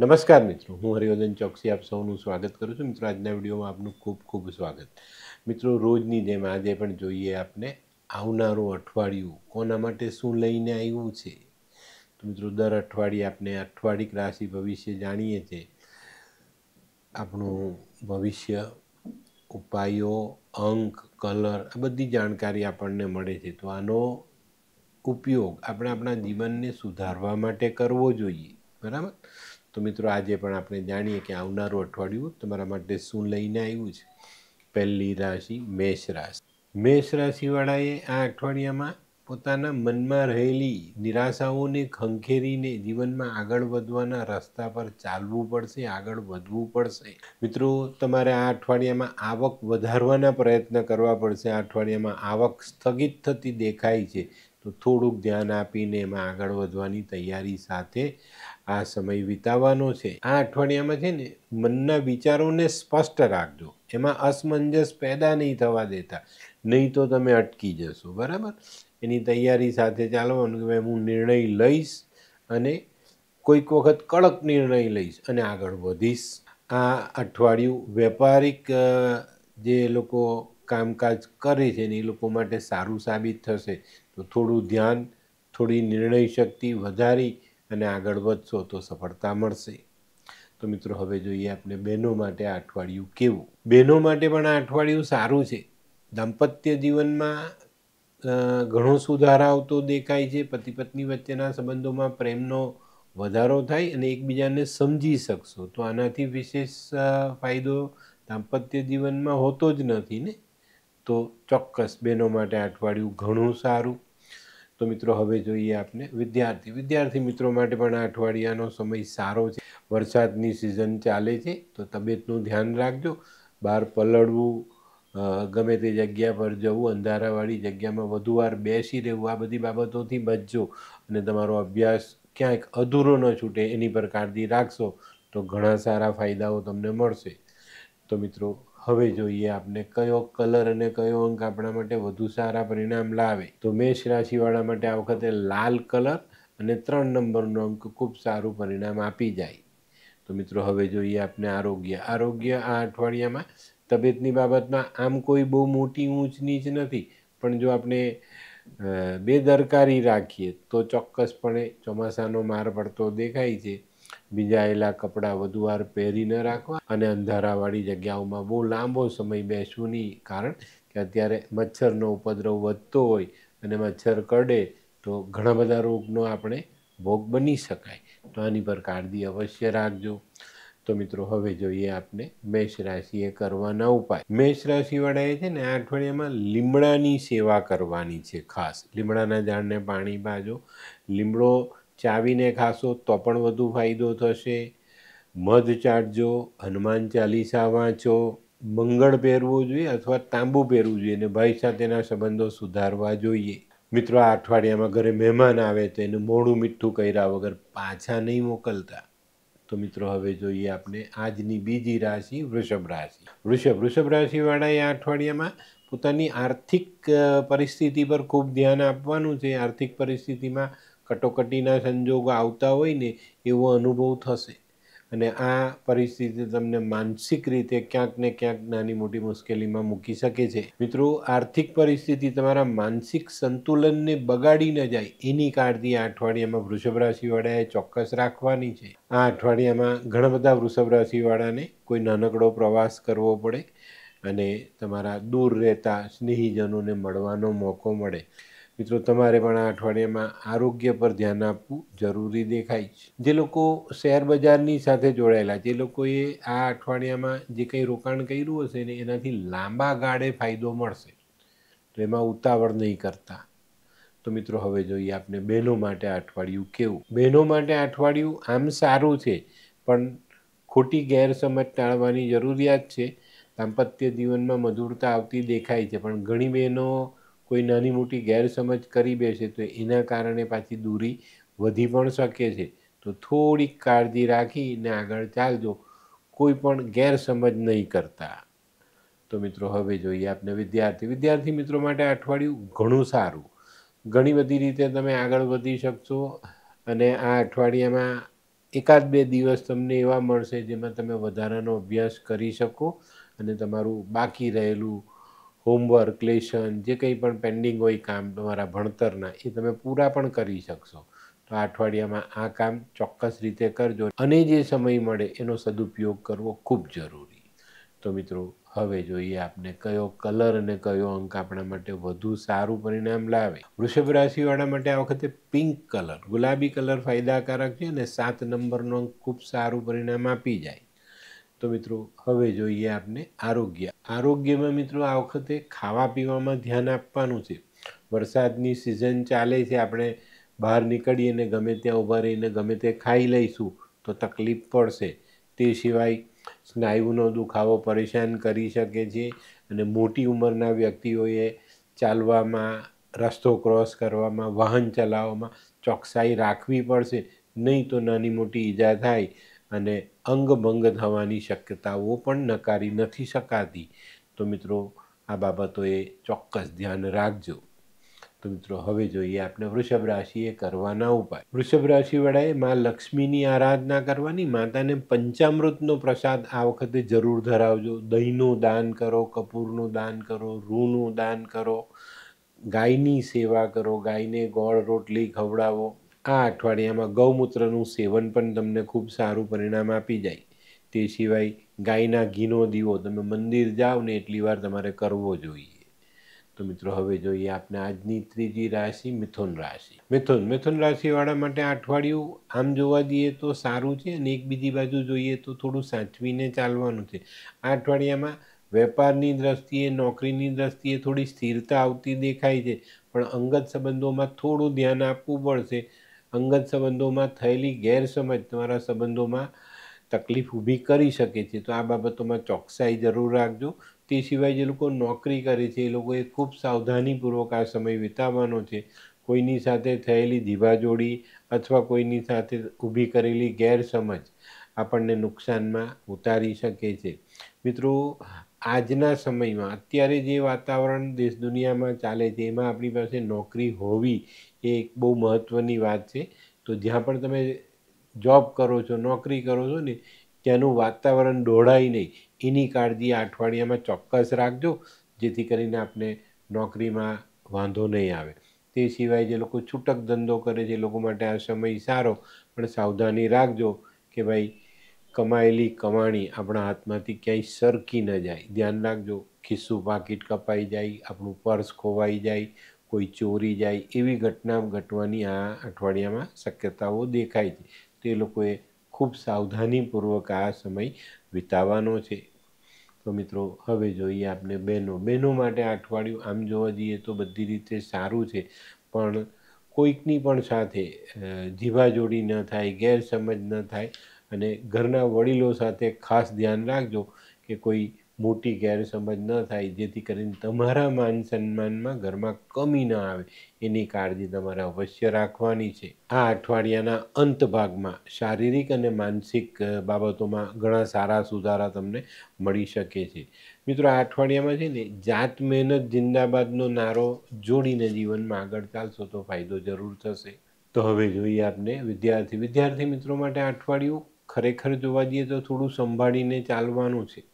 નમસ્કાર મિત્રો હું હરિવર્ધન ચોકસી આપ સૌનું સ્વાગત કરું છું મિત્રો આજના વિડીયોમાં આપનું ખૂબ ખૂબ સ્વાગત મિત્રો રોજની જેમ આજે પણ જોઈએ આપણે આવનારું અઠવાડિયું કોના માટે શું લઈને આવ્યું છે તો મિત્રો દર અઠવાડિયે આપણે અઠવાડિક રાશિ ભવિષ્ય જાણીએ છીએ આપણું ભવિષ્ય ઉપાયો અંક કલર આ બધી જાણકારી આપણને મળે છે તો આનો ઉપયોગ આપણે આપણા જીવનને સુધારવા માટે કરવો જોઈએ બરાબર તો મિત્રો આજે પણ આપણે જાણીએ કે આવનારું અઠવાડિયું તમારા માટે શું લઈને આવ્યું છે પહેલી રાશિ મેષ રાશિ મેષ રાશિવાળાએ આ અઠવાડિયામાં પોતાના મનમાં રહેલી નિરાશાઓને ખંખેરીને જીવનમાં આગળ વધવાના રસ્તા પર ચાલવું પડશે આગળ વધવું પડશે મિત્રો તમારે આ અઠવાડિયામાં આવક વધારવાના પ્રયત્ન કરવા પડશે આ અઠવાડિયામાં આવક સ્થગિત થતી દેખાય છે તો થોડુંક ધ્યાન આપીને એમાં આગળ વધવાની તૈયારી સાથે આ સમય વિતાવવાનો છે આ અઠવાડિયામાં છે ને મનના વિચારોને સ્પષ્ટ રાખજો એમાં અસમંજસ પેદા નહીં થવા દેતા નહીં તો તમે અટકી જશો બરાબર એની તૈયારી સાથે ચાલવાનું કે હું નિર્ણય લઈશ અને કોઈક વખત કડક નિર્ણય લઈશ અને આગળ વધીશ આ અઠવાડિયું વેપારિક જે લોકો કામકાજ કરે છે ને એ લોકો માટે સારું સાબિત થશે તો થોડું ધ્યાન થોડી નિર્ણય શક્તિ વધારી અને આગળ વધશો તો સફળતા મળશે તો મિત્રો હવે જોઈએ આપણે બહેનો માટે આ અઠવાડિયું કેવું બહેનો માટે પણ આ અઠવાડિયું સારું છે દાંપત્ય જીવનમાં ઘણો સુધાર આવતો દેખાય છે પતિ પત્ની વચ્ચેના સંબંધોમાં પ્રેમનો વધારો થાય અને એકબીજાને સમજી શકશો તો આનાથી વિશેષ ફાયદો દાંપત્ય જીવનમાં હોતો જ નથી ને તો ચોક્કસ બહેનો માટે અઠવાડિયું ઘણું સારું તો મિત્રો હવે જોઈએ આપણે વિદ્યાર્થી વિદ્યાર્થી મિત્રો માટે પણ આ અઠવાડિયાનો સમય સારો છે વરસાદની સિઝન ચાલે છે તો તબિયતનું ધ્યાન રાખજો બહાર પલળવું ગમે તે જગ્યા પર જવું અંધારાવાળી જગ્યામાં વધુ વાર બેસી રહેવું આ બધી બાબતોથી બચજો અને તમારો અભ્યાસ ક્યાંક અધૂરો ન છૂટે એની પર કાળજી રાખશો તો ઘણા સારા ફાયદાઓ તમને મળશે તો મિત્રો હવે જોઈએ આપણે કયો કલર અને કયો અંક આપણા માટે વધુ સારા પરિણામ લાવે તો મેષ રાશિવાળા માટે આ વખતે લાલ કલર અને ત્રણ નંબરનો અંક ખૂબ સારું પરિણામ આપી જાય તો મિત્રો હવે જોઈએ આપને આરોગ્ય આરોગ્ય આ અઠવાડિયામાં તબિયતની બાબતમાં આમ કોઈ બહુ મોટી ઊંચ નીચ નથી પણ જો આપણે બેદરકારી રાખીએ તો ચોક્કસપણે ચોમાસાનો માર પડતો દેખાય છે ભીજાયેલા કપડાં વધુ વાર પહેરી ન રાખવા અને અંધારાવાળી જગ્યાઓમાં બહુ લાંબો સમય બેસવું નહીં કારણ કે અત્યારે મચ્છરનો ઉપદ્રવ વધતો હોય અને મચ્છર કરડે તો ઘણા બધા રોગનો આપણે ભોગ બની શકાય તો આની પર કાળજી અવશ્ય રાખજો તો મિત્રો હવે જોઈએ આપણે મેષ રાશિએ કરવાના ઉપાય મેષ રાશિવાળાએ છે ને આ અઠવાડિયામાં લીમડાની સેવા કરવાની છે ખાસ લીમડાના ઝાડને પાણી પાજો લીમડો ચાવીને ખાશો તો પણ વધુ ફાયદો થશે મધ ચાટજો હનુમાન ચાલીસા વાંચો મંગળ પહેરવું જોઈએ અથવા તાંબુ પહેરવું જોઈએ અને ભાઈ સાથેના સંબંધો સુધારવા જોઈએ મિત્રો આ અઠવાડિયામાં ઘરે મહેમાન આવે તો એને મોડું મીઠું કર્યા વગર પાછા નહીં મોકલતા તો મિત્રો હવે જોઈએ આપણે આજની બીજી રાશિ વૃષભ રાશિ વૃષભ વૃષભ રાશિવાળાએ આ અઠવાડિયામાં પોતાની આર્થિક પરિસ્થિતિ પર ખૂબ ધ્યાન આપવાનું છે આર્થિક પરિસ્થિતિમાં કટોકટીના સંજોગો આવતા હોય ને એવો અનુભવ થશે અને આ પરિસ્થિતિ તમને માનસિક રીતે ક્યાંક ને ક્યાંક નાની મોટી મુશ્કેલીમાં મૂકી શકે છે મિત્રો આર્થિક પરિસ્થિતિ તમારા માનસિક સંતુલનને બગાડી ન જાય એની કાળજી આ અઠવાડિયામાં વૃષભ રાશિવાળાએ ચોક્કસ રાખવાની છે આ અઠવાડિયામાં ઘણા બધા વૃષભ રાશિવાળાને કોઈ નાનકડો પ્રવાસ કરવો પડે અને તમારા દૂર રહેતા સ્નેહીજનોને મળવાનો મોકો મળે મિત્રો તમારે પણ આ અઠવાડિયામાં આરોગ્ય પર ધ્યાન આપવું જરૂરી દેખાય છે જે લોકો શેર બજારની સાથે જોડાયેલા જે લોકોએ આ અઠવાડિયામાં જે કંઈ રોકાણ કર્યું હશે ને એનાથી લાંબા ગાળે ફાયદો મળશે તો એમાં ઉતાવળ નહીં કરતા તો મિત્રો હવે જોઈએ આપણે બહેનો માટે અઠવાડિયું કેવું બહેનો માટે અઠવાડિયું આમ સારું છે પણ ખોટી ગેરસમજ ટાળવાની જરૂરિયાત છે દાંપત્ય જીવનમાં મધુરતા આવતી દેખાય છે પણ ઘણી બહેનો કોઈ નાની મોટી ગેરસમજ કરી બેસે તો એના કારણે પાછી દૂરી વધી પણ શકે છે તો થોડીક કાળજી રાખીને આગળ ચાલજો કોઈ પણ ગેરસમજ નહીં કરતા તો મિત્રો હવે જોઈએ આપણે વિદ્યાર્થી વિદ્યાર્થી મિત્રો માટે અઠવાડિયું ઘણું સારું ઘણી બધી રીતે તમે આગળ વધી શકશો અને આ અઠવાડિયામાં એકાદ બે દિવસ તમને એવા મળશે જેમાં તમે વધારાનો અભ્યાસ કરી શકો અને તમારું બાકી રહેલું હોમવર્ક લેશન જે કંઈ પણ પેન્ડિંગ હોય કામ તમારા ભણતરના એ તમે પૂરા પણ કરી શકશો તો અઠવાડિયામાં આ કામ ચોક્કસ રીતે કરજો અને જે સમય મળે એનો સદુપયોગ કરવો ખૂબ જરૂરી તો મિત્રો હવે જોઈએ આપને કયો કલર અને કયો અંક આપણા માટે વધુ સારું પરિણામ લાવે વૃષભ રાશિવાળા માટે આ વખતે પિંક કલર ગુલાબી કલર ફાયદાકારક છે અને સાત નંબરનો અંક ખૂબ સારું પરિણામ આપી જાય તો મિત્રો હવે જોઈએ આપને આરોગ્ય આરોગ્યમાં મિત્રો આ વખતે ખાવા પીવામાં ધ્યાન આપવાનું છે વરસાદની સિઝન ચાલે છે આપણે બહાર નીકળીએ ગમે ત્યાં ઊભા રહીને ગમે તે ખાઈ લઈશું તો તકલીફ પડશે તે સિવાય સ્નાયુનો દુખાવો પરેશાન કરી શકે છે અને મોટી ઉંમરના વ્યક્તિઓએ ચાલવામાં રસ્તો ક્રોસ કરવામાં વાહન ચલાવવામાં ચોકસાઈ રાખવી પડશે નહીં તો નાની મોટી ઈજા થાય અને અંગભંગ થવાની શક્યતાઓ પણ નકારી નથી શકાતી તો મિત્રો આ બાબતોએ ચોક્કસ ધ્યાન રાખજો તો મિત્રો હવે જોઈએ આપણે વૃષભ રાશિએ કરવાના ઉપાય વૃષભ રાશિવાળાએ મા લક્ષ્મીની આરાધના કરવાની માતાને પંચામૃતનો પ્રસાદ આ વખતે જરૂર ધરાવજો દહીંનું દાન કરો કપૂરનું દાન કરો રૂનું દાન કરો ગાયની સેવા કરો ગાયને ગોળ રોટલી ખવડાવો આ અઠવાડિયામાં ગૌમૂત્રનું સેવન પણ તમને ખૂબ સારું પરિણામ આપી જાય તે સિવાય ગાયના ઘીનો દીવો તમે મંદિર જાઓ ને એટલી વાર તમારે કરવો જોઈએ તો મિત્રો હવે જોઈએ આપણે આજની ત્રીજી રાશિ મિથુન રાશિ મિથુન મિથુન રાશિવાળા માટે અઠવાડિયું આમ જોવા જઈએ તો સારું છે અને એક બીજી બાજુ જોઈએ તો થોડું સાચવીને ચાલવાનું છે આ અઠવાડિયામાં વેપારની દ્રષ્ટિએ નોકરીની દ્રષ્ટિએ થોડી સ્થિરતા આવતી દેખાય છે પણ અંગત સંબંધોમાં થોડું ધ્યાન આપવું પડશે અંગત સંબંધોમાં થયેલી ગેરસમજ તમારા સંબંધોમાં તકલીફ ઊભી કરી શકે છે તો આ બાબતોમાં ચોકસાઈ જરૂર રાખજો તે સિવાય જે લોકો નોકરી કરે છે એ લોકોએ ખૂબ સાવધાનીપૂર્વક આ સમય વિતાવવાનો છે કોઈની સાથે થયેલી દીવાજોડી અથવા કોઈની સાથે ઊભી કરેલી ગેરસમજ આપણને નુકસાનમાં ઉતારી શકે છે મિત્રો આજના સમયમાં અત્યારે જે વાતાવરણ દેશ દુનિયામાં ચાલે છે એમાં આપણી પાસે નોકરી હોવી એ એક બહુ મહત્ત્વની વાત છે તો જ્યાં પણ તમે જોબ કરો છો નોકરી કરો છો ને ત્યાંનું વાતાવરણ દોડાય નહીં એની કાળજી અઠવાડિયામાં ચોક્કસ રાખજો જેથી કરીને આપને નોકરીમાં વાંધો નહીં આવે તે સિવાય જે લોકો છૂટક ધંધો કરે છે એ લોકો માટે આ સમય સારો પણ સાવધાની રાખજો કે ભાઈ કમાયેલી કમાણી આપણા હાથમાંથી ક્યાંય સરકી ન જાય ધ્યાન રાખજો ખિસ્સું પાકીટ કપાઈ જાય આપણું પર્સ ખોવાઈ જાય કોઈ ચોરી જાય એવી ઘટના ઘટવાની આ અઠવાડિયામાં શક્યતાઓ દેખાય છે તે લોકોએ ખૂબ સાવધાનીપૂર્વક આ સમય વિતાવવાનો છે તો મિત્રો હવે જોઈએ આપણે બહેનો બહેનો માટે આ અઠવાડિયું આમ જોવા જઈએ તો બધી રીતે સારું છે પણ કોઈકની પણ સાથે જીવાજોડી ન થાય ગેરસમજ ન થાય અને ઘરના વડીલો સાથે ખાસ ધ્યાન રાખજો કે કોઈ મોટી ગેરસમજ ન થાય જેથી કરીને તમારા માન સન્માનમાં ઘરમાં કમી ન આવે એની કાળજી તમારે અવશ્ય રાખવાની છે આ અઠવાડિયાના અંત ભાગમાં શારીરિક અને માનસિક બાબતોમાં ઘણા સારા સુધારા તમને મળી શકે છે મિત્રો આ અઠવાડિયામાં છે ને જાત મહેનત જિંદાબાદનો નારો જોડીને જીવનમાં આગળ ચાલશો તો ફાયદો જરૂર થશે તો હવે જોઈએ આપને વિદ્યાર્થી વિદ્યાર્થી મિત્રો માટે અઠવાડિયું ખરેખર જોવા જઈએ તો થોડું સંભાળીને ચાલવાનું છે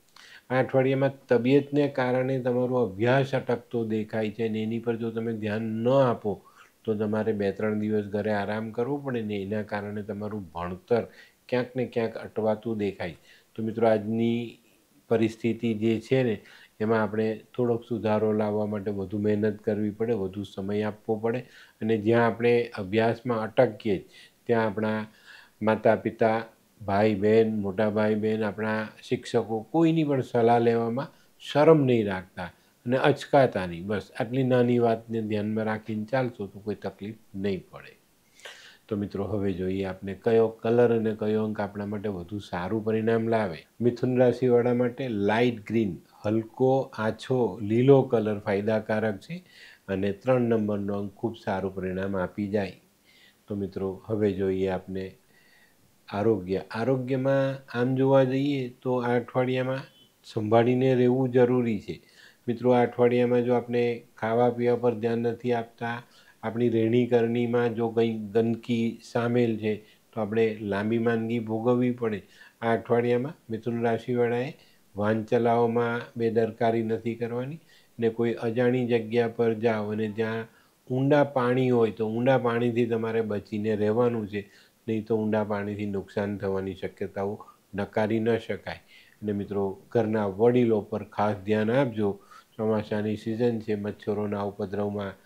આ અઠવાડિયામાં તબિયતને કારણે તમારો અભ્યાસ અટકતો દેખાય છે અને એની પર જો તમે ધ્યાન ન આપો તો તમારે બે ત્રણ દિવસ ઘરે આરામ કરવો પડે ને એના કારણે તમારું ભણતર ક્યાંક ને ક્યાંક અટવાતું દેખાય તો મિત્રો આજની પરિસ્થિતિ જે છે ને એમાં આપણે થોડોક સુધારો લાવવા માટે વધુ મહેનત કરવી પડે વધુ સમય આપવો પડે અને જ્યાં આપણે અભ્યાસમાં અટકીએ ત્યાં આપણા માતા પિતા ભાઈ બહેન મોટા ભાઈ બહેન આપણા શિક્ષકો કોઈની પણ સલાહ લેવામાં શરમ નહીં રાખતા અને અચકાતા નહીં બસ આટલી નાની વાતને ધ્યાનમાં રાખીને ચાલશો તો કોઈ તકલીફ નહીં પડે તો મિત્રો હવે જોઈએ આપણે કયો કલર અને કયો અંક આપણા માટે વધુ સારું પરિણામ લાવે મિથુન રાશિવાળા માટે લાઇટ ગ્રીન હલકો આછો લીલો કલર ફાયદાકારક છે અને ત્રણ નંબરનો અંક ખૂબ સારું પરિણામ આપી જાય તો મિત્રો હવે જોઈએ આપણે આરોગ્ય આરોગ્યમાં આમ જોવા જઈએ તો આ અઠવાડિયામાં સંભાળીને રહેવું જરૂરી છે મિત્રો આ અઠવાડિયામાં જો આપણે ખાવા પીવા પર ધ્યાન નથી આપતા આપણી રહેણી કરણીમાં જો કંઈ ગંદકી સામેલ છે તો આપણે લાંબી માંદગી ભોગવવી પડે આ અઠવાડિયામાં મિથુન રાશિવાળાએ વાહન ચલાવવામાં બેદરકારી નથી કરવાની ને કોઈ અજાણી જગ્યા પર જાઓ અને જ્યાં ઊંડા પાણી હોય તો ઊંડા પાણીથી તમારે બચીને રહેવાનું છે નહીં તો ઊંડા પાણીથી નુકસાન થવાની શક્યતાઓ નકારી ન શકાય અને મિત્રો ઘરના વડીલો પર ખાસ ધ્યાન આપજો ચોમાસાની સિઝન છે મચ્છરોના ઉપદ્રવમાં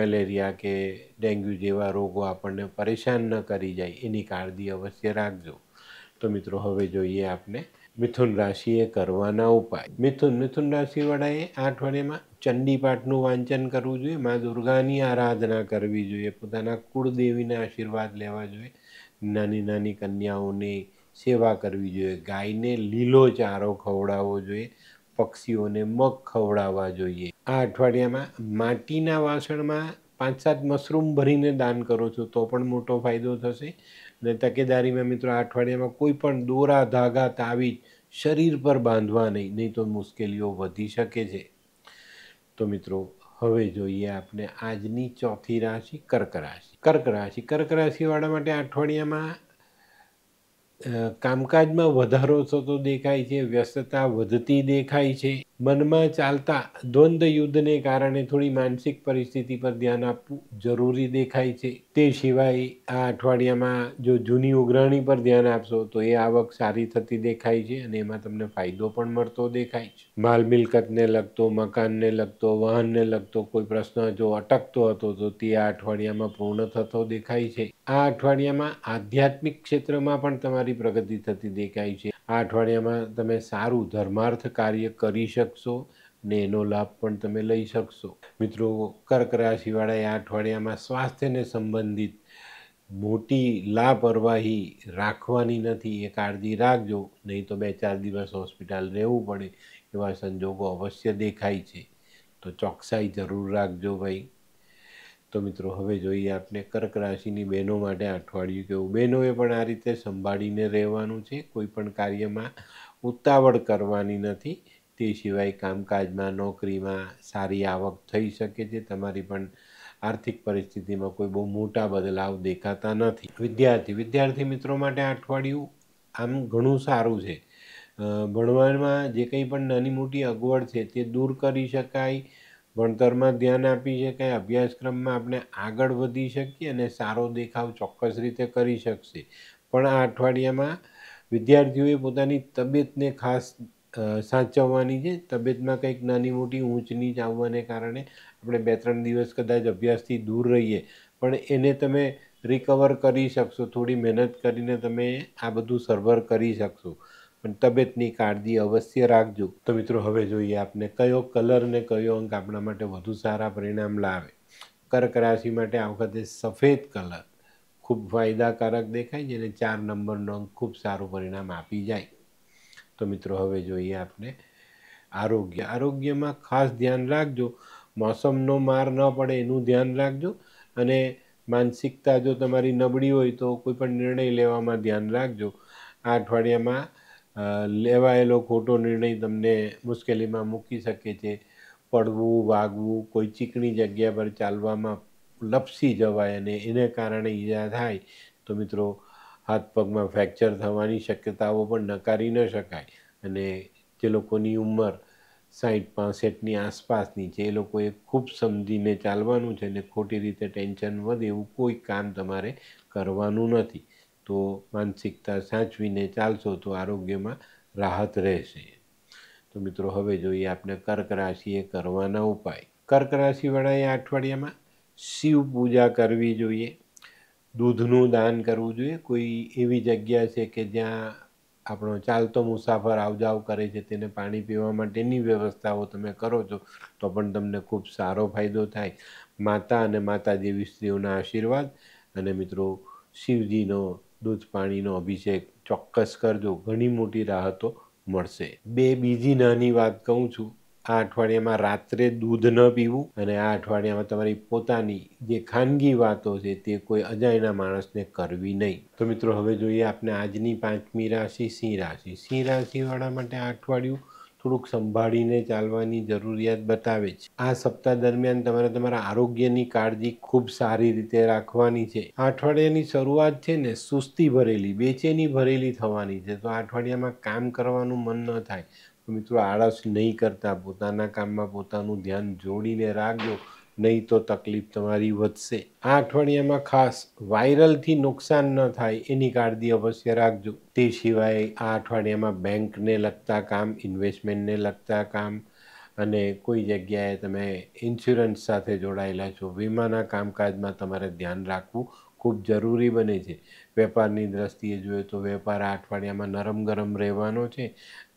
મેલેરિયા કે ડેન્ગ્યુ જેવા રોગો આપણને પરેશાન ન કરી જાય એની કાળજી અવશ્ય રાખજો તો મિત્રો હવે જોઈએ આપણે મિથુન રાશિએ કરવાના ઉપાય મિથુન મિથુન રાશિવાળાએ આ અઠવાડિયામાં ચંડી વાંચન કરવું જોઈએ મા દુર્ગાની આરાધના કરવી જોઈએ પોતાના કુળદેવીના આશીર્વાદ લેવા જોઈએ નાની નાની કન્યાઓની સેવા કરવી જોઈએ ગાયને લીલો ચારો ખવડાવવો જોઈએ પક્ષીઓને મગ ખવડાવવા જોઈએ આ અઠવાડિયામાં માટીના વાસણમાં પાંચ સાત મશરૂમ ભરીને દાન કરો છો તો પણ મોટો ફાયદો થશે અને તકેદારીમાં મિત્રો આ અઠવાડિયામાં કોઈ પણ દોરા ધાગા તાવીજ શરીર પર બાંધવા નહીં નહીં તો મુશ્કેલીઓ વધી શકે છે તો મિત્રો હવે જોઈએ આપણે આજની ચોથી રાશિ કર્ક રાશિ કર્ક રાશિ કર્ક રાશિવાળા માટે અઠવાડિયામાં કામકાજમાં વધારો થતો દેખાય છે વ્યસ્તતા વધતી દેખાય છે મનમાં ચાલતા દ્વંદ યુદ્ધને કારણે થોડી માનસિક પરિસ્થિતિ પર ધ્યાન આપવું જરૂરી દેખાય છે તે સિવાય આ અઠવાડિયામાં જો જૂની ઉઘરાણી પર ધ્યાન આપશો તો એ આવક સારી થતી દેખાય છે અને એમાં તમને ફાયદો પણ મળતો દેખાય છે માલ મિલકતને લગતો મકાનને લગતો વાહનને લગતો કોઈ પ્રશ્ન જો અટકતો હતો તો તે આ અઠવાડિયામાં પૂર્ણ થતો દેખાય છે આ અઠવાડિયામાં આધ્યાત્મિક ક્ષેત્રમાં પણ તમારી પ્રગતિ થતી દેખાય છે આ અઠવાડિયામાં તમે સારું ધર્માર્થ કાર્ય કરી શકો શકશો ને એનો લાભ પણ તમે લઈ શકશો મિત્રો કર્ક રાશિવાળા આ અઠવાડિયામાં સ્વાસ્થ્યને સંબંધિત મોટી લાપરવાહી રાખવાની નથી એ કાળજી રાખજો નહીં તો બે ચાર દિવસ હોસ્પિટલ રહેવું પડે એવા સંજોગો અવશ્ય દેખાય છે તો ચોકસાઈ જરૂર રાખજો ભાઈ તો મિત્રો હવે જોઈએ આપણે કર્ક રાશિની બહેનો માટે અઠવાડિયું કેવું બહેનોએ પણ આ રીતે સંભાળીને રહેવાનું છે કોઈ પણ કાર્યમાં ઉતાવળ કરવાની નથી તે સિવાય કામકાજમાં નોકરીમાં સારી આવક થઈ શકે છે તમારી પણ આર્થિક પરિસ્થિતિમાં કોઈ બહુ મોટા બદલાવ દેખાતા નથી વિદ્યાર્થી વિદ્યાર્થી મિત્રો માટે અઠવાડિયું આમ ઘણું સારું છે ભણવામાં જે કંઈ પણ નાની મોટી અગવડ છે તે દૂર કરી શકાય ભણતરમાં ધ્યાન આપી શકાય અભ્યાસક્રમમાં આપણે આગળ વધી શકીએ અને સારો દેખાવ ચોક્કસ રીતે કરી શકશે પણ આ અઠવાડિયામાં વિદ્યાર્થીઓએ પોતાની તબિયતને ખાસ સાચવવાની છે તબિયતમાં કંઈક નાની મોટી ઊંચ નીચ આવવાને કારણે આપણે બે ત્રણ દિવસ કદાચ અભ્યાસથી દૂર રહીએ પણ એને તમે રિકવર કરી શકશો થોડી મહેનત કરીને તમે આ બધું સર્વર કરી શકશો પણ તબિયતની કાળજી અવશ્ય રાખજો તો મિત્રો હવે જોઈએ આપને કયો કલર ને કયો અંક આપણા માટે વધુ સારા પરિણામ લાવે કર્ક રાશિ માટે આ વખતે સફેદ કલર ખૂબ ફાયદાકારક દેખાય છે અને ચાર નંબરનો અંક ખૂબ સારું પરિણામ આપી જાય તો મિત્રો હવે જોઈએ આપણે આરોગ્ય આરોગ્યમાં ખાસ ધ્યાન રાખજો મોસમનો માર ન પડે એનું ધ્યાન રાખજો અને માનસિકતા જો તમારી નબળી હોય તો કોઈ પણ નિર્ણય લેવામાં ધ્યાન રાખજો આ અઠવાડિયામાં લેવાયેલો ખોટો નિર્ણય તમને મુશ્કેલીમાં મૂકી શકે છે પડવું વાગવું કોઈ ચીકણી જગ્યા પર ચાલવામાં લપસી જવાય અને એને કારણે ઈજા થાય તો મિત્રો હાથ પગમાં ફ્રેક્ચર થવાની શક્યતાઓ પણ નકારી ન શકાય અને જે લોકોની ઉંમર સાઠ પાસઠની આસપાસની છે એ લોકોએ ખૂબ સમજીને ચાલવાનું છે અને ખોટી રીતે ટેન્શન વધે એવું કોઈ કામ તમારે કરવાનું નથી તો માનસિકતા સાચવીને ચાલશો તો આરોગ્યમાં રાહત રહેશે તો મિત્રો હવે જોઈએ આપણે કર્ક રાશિએ કરવાના ઉપાય કર્ક રાશિવાળાએ અઠવાડિયામાં શિવ પૂજા કરવી જોઈએ દૂધનું દાન કરવું જોઈએ કોઈ એવી જગ્યા છે કે જ્યાં આપણો ચાલતો મુસાફર આવ જાવ કરે છે તેને પાણી પીવા માટેની વ્યવસ્થાઓ તમે કરો છો તો પણ તમને ખૂબ સારો ફાયદો થાય માતા અને માતા જેવી સ્ત્રીઓના આશીર્વાદ અને મિત્રો શિવજીનો દૂધ પાણીનો અભિષેક ચોક્કસ કરજો ઘણી મોટી રાહતો મળશે બે બીજી નાની વાત કહું છું આ અઠવાડિયામાં રાત્રે દૂધ ન પીવું અને આ અઠવાડિયામાં તમારી પોતાની જે ખાનગી વાતો છે તે કોઈ અજાણ્યા માણસને કરવી નહીં તો મિત્રો હવે જોઈએ આપણે આજની પાંચમી રાશિ સિંહ રાશિ સિંહ રાશિવાળા માટે આ અઠવાડિયું થોડુંક સંભાળીને ચાલવાની જરૂરિયાત બતાવે છે આ સપ્તાહ દરમિયાન તમારે તમારા આરોગ્યની કાળજી ખૂબ સારી રીતે રાખવાની છે આ અઠવાડિયાની શરૂઆત છે ને સુસ્તી ભરેલી બેચેની ભરેલી થવાની છે તો આ અઠવાડિયામાં કામ કરવાનું મન ન થાય મિત્રો આળસ નહીં કરતા પોતાના કામમાં પોતાનું ધ્યાન જોડીને રાખજો નહીં તો તકલીફ તમારી વધશે આ અઠવાડિયામાં ખાસ વાયરલથી નુકસાન ન થાય એની કાળજી અવશ્ય રાખજો તે સિવાય આ અઠવાડિયામાં બેંકને લગતા કામ ઇન્વેસ્ટમેન્ટને લગતા કામ અને કોઈ જગ્યાએ તમે ઇન્સ્યોરન્સ સાથે જોડાયેલા છો વીમાના કામકાજમાં તમારે ધ્યાન રાખવું ખૂબ જરૂરી બને છે વેપારની દ્રષ્ટિએ જોઈએ તો વેપાર આ અઠવાડિયામાં નરમ ગરમ રહેવાનો છે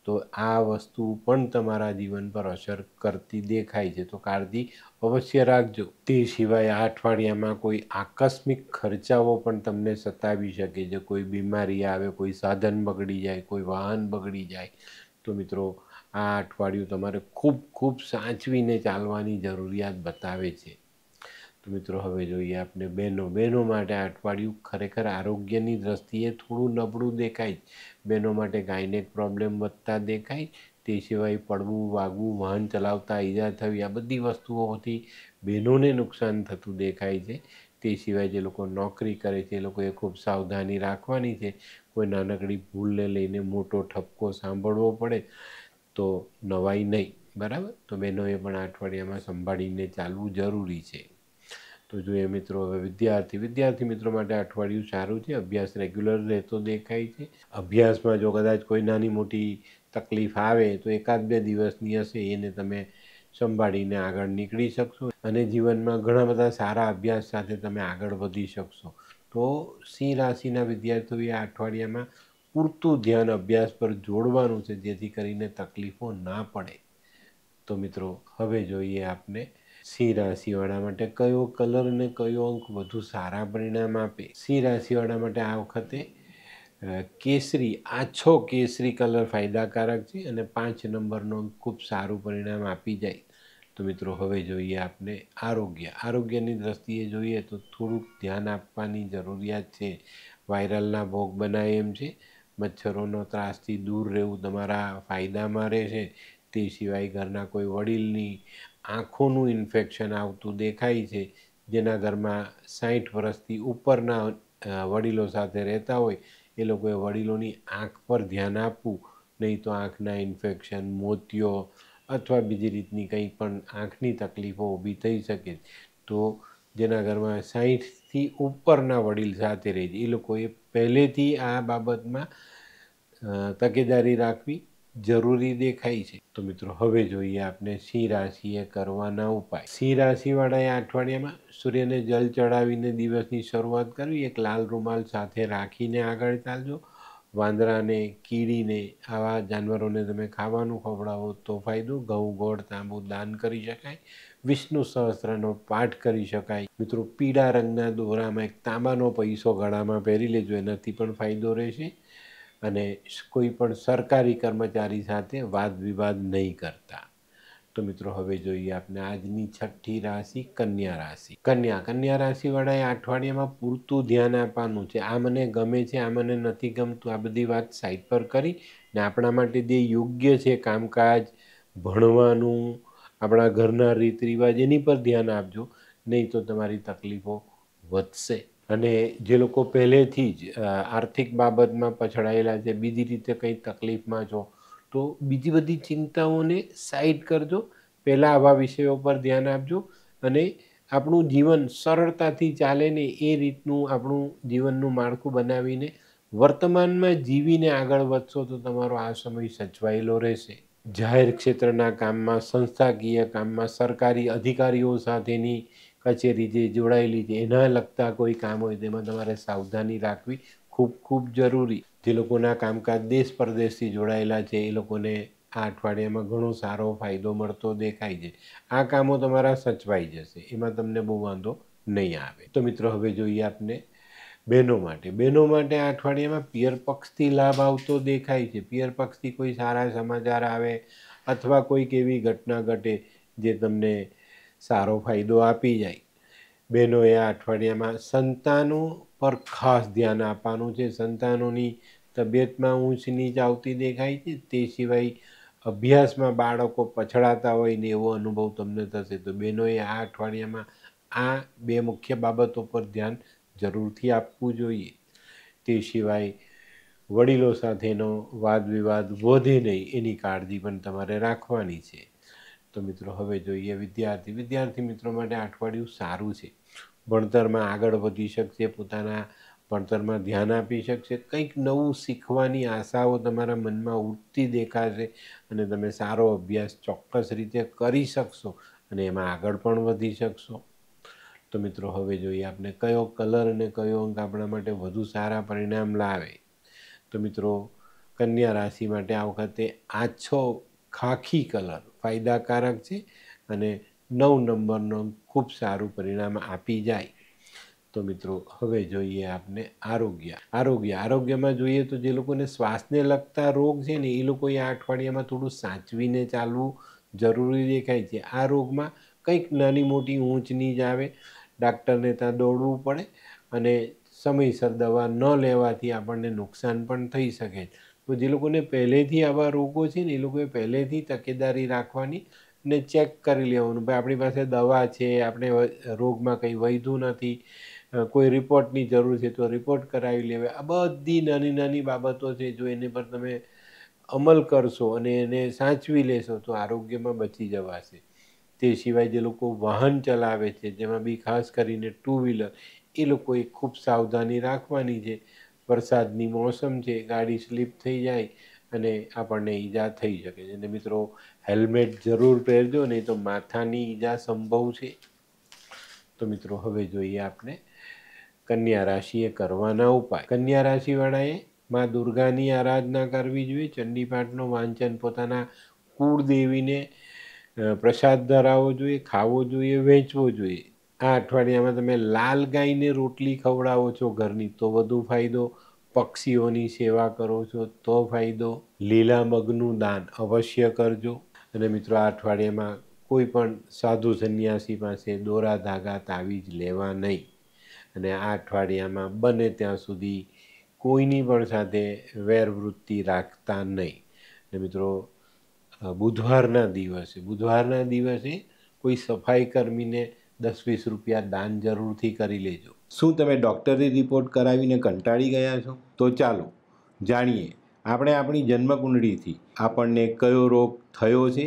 તો આ વસ્તુ પણ તમારા જીવન પર અસર કરતી દેખાય છે તો કાળજી અવશ્ય રાખજો તે સિવાય આ અઠવાડિયામાં કોઈ આકસ્મિક ખર્ચાઓ પણ તમને સતાવી શકે છે કોઈ બીમારી આવે કોઈ સાધન બગડી જાય કોઈ વાહન બગડી જાય તો મિત્રો આ અઠવાડિયું તમારે ખૂબ ખૂબ સાચવીને ચાલવાની જરૂરિયાત બતાવે છે તો મિત્રો હવે જોઈએ આપણે બહેનો બહેનો માટે આ અઠવાડિયું ખરેખર આરોગ્યની દ્રષ્ટિએ થોડું નબળું દેખાય બહેનો માટે ગાયનેક પ્રોબ્લેમ વધતા દેખાય તે સિવાય પડવું વાગવું વાહન ચલાવતા ઈજા થવી આ બધી વસ્તુઓથી બહેનોને નુકસાન થતું દેખાય છે તે સિવાય જે લોકો નોકરી કરે છે એ લોકોએ ખૂબ સાવધાની રાખવાની છે કોઈ નાનકડી ભૂલને લઈને મોટો ઠપકો સાંભળવો પડે તો નવાઈ નહીં બરાબર તો બહેનોએ પણ અઠવાડિયામાં સંભાળીને ચાલવું જરૂરી છે તો જોઈએ મિત્રો હવે વિદ્યાર્થી વિદ્યાર્થી મિત્રો માટે અઠવાડિયું સારું છે અભ્યાસ રેગ્યુલર રહેતો દેખાય છે અભ્યાસમાં જો કદાચ કોઈ નાની મોટી તકલીફ આવે તો એકાદ બે દિવસની હશે એને તમે સંભાળીને આગળ નીકળી શકશો અને જીવનમાં ઘણા બધા સારા અભ્યાસ સાથે તમે આગળ વધી શકશો તો સિંહ રાશિના વિદ્યાર્થીઓએ આ અઠવાડિયામાં પૂરતું ધ્યાન અભ્યાસ પર જોડવાનું છે જેથી કરીને તકલીફો ના પડે તો મિત્રો હવે જોઈએ આપને સિંહ રાશિવાળા માટે કયો કલર અને કયો અંક વધુ સારા પરિણામ આપે સિંહ રાશિવાળા માટે આ વખતે કેસરી આછો કેસરી કલર ફાયદાકારક છે અને પાંચ નંબરનો અંક ખૂબ સારું પરિણામ આપી જાય તો મિત્રો હવે જોઈએ આપને આરોગ્ય આરોગ્યની દ્રષ્ટિએ જોઈએ તો થોડુંક ધ્યાન આપવાની જરૂરિયાત છે વાયરલના ભોગ બનાય એમ છે મચ્છરોનો ત્રાસથી દૂર રહેવું તમારા ફાયદામાં રહેશે તે સિવાય ઘરના કોઈ વડીલની આંખોનું ઇન્ફેક્શન આવતું દેખાય છે જેના ઘરમાં સાઠ વર્ષથી ઉપરના વડીલો સાથે રહેતા હોય એ લોકોએ વડીલોની આંખ પર ધ્યાન આપવું નહીં તો આંખના ઇન્ફેક્શન મોતિયો અથવા બીજી રીતની કંઈ પણ આંખની તકલીફો ઊભી થઈ શકે તો જેના ઘરમાં સાઠથી ઉપરના વડીલ સાથે રહે છે એ લોકોએ પહેલેથી આ બાબતમાં તકેદારી રાખવી જરૂરી દેખાય છે તો મિત્રો હવે જોઈએ આપણે સિંહ રાશિએ કરવાના ઉપાય સિંહ રાશિવાળાએ અઠવાડિયામાં સૂર્યને જલ ચડાવીને દિવસની શરૂઆત કરવી એક લાલ રૂમાલ સાથે રાખીને આગળ ચાલજો વાંદરાને કીડીને આવા જાનવરોને તમે ખાવાનું ખવડાવો તો ફાયદો ઘઉં ગોળ તાંબુ દાન કરી શકાય વિષ્ણુ સહસ્ત્રનો પાઠ કરી શકાય મિત્રો પીળા રંગના દોરામાં એક તાંબાનો પૈસો ગળામાં પહેરી લેજો એનાથી પણ ફાયદો રહેશે અને કોઈ પણ સરકારી કર્મચારી સાથે વાદ વિવાદ નહીં કરતા તો મિત્રો હવે જોઈએ આપને આજની છઠ્ઠી રાશિ કન્યા રાશિ કન્યા કન્યા રાશિવાળાએ અઠવાડિયામાં પૂરતું ધ્યાન આપવાનું છે આ મને ગમે છે આ મને નથી ગમતું આ બધી વાત સાઈડ પર કરી ને આપણા માટે જે યોગ્ય છે કામકાજ ભણવાનું આપણા ઘરના રીત રિવાજ એની પર ધ્યાન આપજો નહીં તો તમારી તકલીફો વધશે અને જે લોકો પહેલેથી જ આર્થિક બાબતમાં પછડાયેલા છે બીજી રીતે કંઈ તકલીફમાં છો તો બીજી બધી ચિંતાઓને સાઈડ કરજો પહેલાં આવા વિષયો પર ધ્યાન આપજો અને આપણું જીવન સરળતાથી ચાલે ને એ રીતનું આપણું જીવનનું માળખું બનાવીને વર્તમાનમાં જીવીને આગળ વધશો તો તમારો આ સમય સચવાયેલો રહેશે જાહેર ક્ષેત્રના કામમાં સંસ્થાકીય કામમાં સરકારી અધિકારીઓ સાથેની કચેરી જે જોડાયેલી છે એના લગતા કોઈ કામ હોય તેમાં તમારે સાવધાની રાખવી ખૂબ ખૂબ જરૂરી જે લોકોના કામકાજ દેશ પરદેશથી જોડાયેલા છે એ લોકોને આ અઠવાડિયામાં ઘણો સારો ફાયદો મળતો દેખાય છે આ કામો તમારા સચવાઈ જશે એમાં તમને બહુ વાંધો નહીં આવે તો મિત્રો હવે જોઈએ આપને બહેનો માટે બહેનો માટે આ અઠવાડિયામાં પિયર પક્ષથી લાભ આવતો દેખાય છે પિયર પક્ષથી કોઈ સારા સમાચાર આવે અથવા કોઈક એવી ઘટના ઘટે જે તમને સારો ફાયદો આપી જાય બહેનોએ આ અઠવાડિયામાં સંતાનો પર ખાસ ધ્યાન આપવાનું છે સંતાનોની તબિયતમાં ઊંચ નીચ આવતી દેખાય છે તે સિવાય અભ્યાસમાં બાળકો પછડાતા હોય ને એવો અનુભવ તમને થશે તો બહેનોએ આ અઠવાડિયામાં આ બે મુખ્ય બાબતો પર ધ્યાન જરૂરથી આપવું જોઈએ તે સિવાય વડીલો સાથેનો વાદ વિવાદ વધે નહીં એની કાળજી પણ તમારે રાખવાની છે તો મિત્રો હવે જોઈએ વિદ્યાર્થી વિદ્યાર્થી મિત્રો માટે અઠવાડિયું સારું છે ભણતરમાં આગળ વધી શકશે પોતાના ભણતરમાં ધ્યાન આપી શકશે કંઈક નવું શીખવાની આશાઓ તમારા મનમાં ઉઠતી દેખાશે અને તમે સારો અભ્યાસ ચોક્કસ રીતે કરી શકશો અને એમાં આગળ પણ વધી શકશો તો મિત્રો હવે જોઈએ આપણે કયો કલર અને કયો અંક આપણા માટે વધુ સારા પરિણામ લાવે તો મિત્રો કન્યા રાશિ માટે આ વખતે આછો ખાખી કલર ફાયદાકારક છે અને નવ નંબરનો ખૂબ સારું પરિણામ આપી જાય તો મિત્રો હવે જોઈએ આપને આરોગ્ય આરોગ્ય આરોગ્યમાં જોઈએ તો જે લોકોને શ્વાસને લગતા રોગ છે ને એ લોકોએ આ અઠવાડિયામાં થોડું સાચવીને ચાલવું જરૂરી દેખાય છે આ રોગમાં કંઈક નાની મોટી ઊંચ નીચ આવે ડાક્ટરને ત્યાં દોડવું પડે અને સમયસર દવા ન લેવાથી આપણને નુકસાન પણ થઈ શકે છે તો જે લોકોને પહેલેથી આવા રોગો છે ને એ લોકોએ પહેલેથી તકેદારી રાખવાની ને ચેક કરી લેવાનું ભાઈ આપણી પાસે દવા છે આપણે રોગમાં કંઈ વૈધું નથી કોઈ રિપોર્ટની જરૂર છે તો રિપોર્ટ કરાવી લેવા આ બધી નાની નાની બાબતો છે જો એને પર તમે અમલ કરશો અને એને સાચવી લેશો તો આરોગ્યમાં બચી જવાશે તે સિવાય જે લોકો વાહન ચલાવે છે જેમાં બી ખાસ કરીને ટુ વ્હીલર એ લોકોએ ખૂબ સાવધાની રાખવાની છે વરસાદની મોસમ છે ગાડી સ્લીપ થઈ જાય અને આપણને ઈજા થઈ શકે છે અને મિત્રો હેલ્મેટ જરૂર પહેરજો નહીં તો માથાની ઈજા સંભવ છે તો મિત્રો હવે જોઈએ આપણે કન્યા રાશિએ કરવાના ઉપાય કન્યા રાશિવાળાએ મા દુર્ગાની આરાધના કરવી જોઈએ ચંડીપાઠનું વાંચન પોતાના કુળદેવીને પ્રસાદ ધરાવવો જોઈએ ખાવો જોઈએ વેચવો જોઈએ આ અઠવાડિયામાં તમે લાલ ગાયને રોટલી ખવડાવો છો ઘરની તો વધુ ફાયદો પક્ષીઓની સેવા કરો છો તો ફાયદો લીલા મગનું દાન અવશ્ય કરજો અને મિત્રો આ અઠવાડિયામાં કોઈ પણ સાધુ સંન્યાસી પાસે દોરા ધાગા તાવી જ લેવા નહીં અને આ અઠવાડિયામાં બને ત્યાં સુધી કોઈની પણ સાથે વેરવૃત્તિ રાખતા નહીં અને મિત્રો બુધવારના દિવસે બુધવારના દિવસે કોઈ સફાઈ કર્મીને દસ વીસ રૂપિયા દાન જરૂરથી કરી લેજો શું તમે ડૉક્ટરી રિપોર્ટ કરાવીને કંટાળી ગયા છો તો ચાલો જાણીએ આપણે આપણી જન્મકુંડળીથી આપણને કયો રોગ થયો છે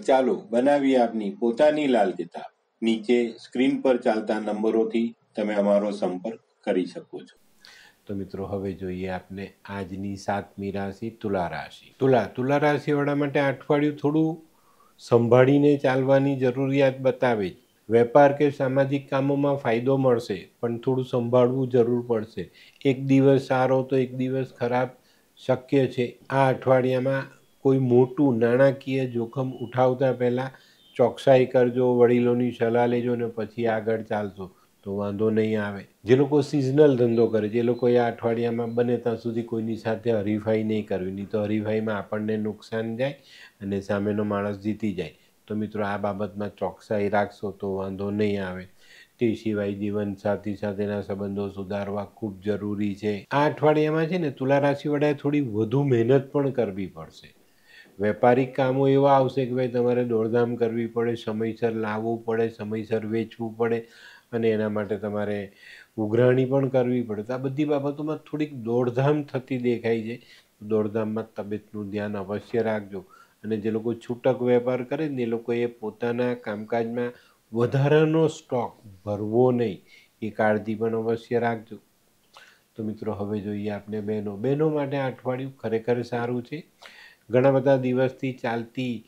ચાલો બનાવી આપની પોતાની લાલ કિતાબ નીચે સ્ક્રીન પર ચાલતા નંબરોથી તમે અમારો સંપર્ક કરી શકો છો તો મિત્રો હવે જોઈએ આપને આજની સાતમી રાશિ તુલા રાશિ તુલા તુલા રાશિવાળા માટે અઠવાડિયું થોડું સંભાળીને ચાલવાની જરૂરિયાત બતાવે છે વેપાર કે સામાજિક કામોમાં ફાયદો મળશે પણ થોડું સંભાળવું જરૂર પડશે એક દિવસ સારો તો એક દિવસ ખરાબ શક્ય છે આ અઠવાડિયામાં કોઈ મોટું નાણાકીય જોખમ ઉઠાવતા પહેલાં ચોકસાઈ કરજો વડીલોની સલાહ લેજો ને પછી આગળ ચાલશો તો વાંધો નહીં આવે જે લોકો સિઝનલ ધંધો કરે છે એ લોકોએ આ અઠવાડિયામાં બને ત્યાં સુધી કોઈની સાથે હરીફાઈ નહીં કરવી નહીં તો હરીફાઈમાં આપણને નુકસાન જાય અને સામેનો માણસ જીતી જાય તો મિત્રો આ બાબતમાં ચોકસાઈ રાખશો તો વાંધો નહીં આવે તે સિવાય જીવન સાથી સાથેના સંબંધો સુધારવા ખૂબ જરૂરી છે આ અઠવાડિયામાં છે ને તુલા રાશિવાળાએ થોડી વધુ મહેનત પણ કરવી પડશે વેપારી કામો એવા આવશે કે ભાઈ તમારે દોડધામ કરવી પડે સમયસર લાવવું પડે સમયસર વેચવું પડે અને એના માટે તમારે ઉઘરાણી પણ કરવી પડે તો આ બધી બાબતોમાં થોડીક દોડધામ થતી દેખાય છે દોડધામમાં તબિયતનું ધ્યાન અવશ્ય રાખજો અને જે લોકો છૂટક વેપાર કરે ને એ લોકોએ પોતાના કામકાજમાં વધારાનો સ્ટોક ભરવો નહીં એ કાળજી પણ અવશ્ય રાખજો તો મિત્રો હવે જોઈએ આપણે બહેનો બહેનો માટે અઠવાડિયું ખરેખર સારું છે ઘણા બધા દિવસથી ચાલતી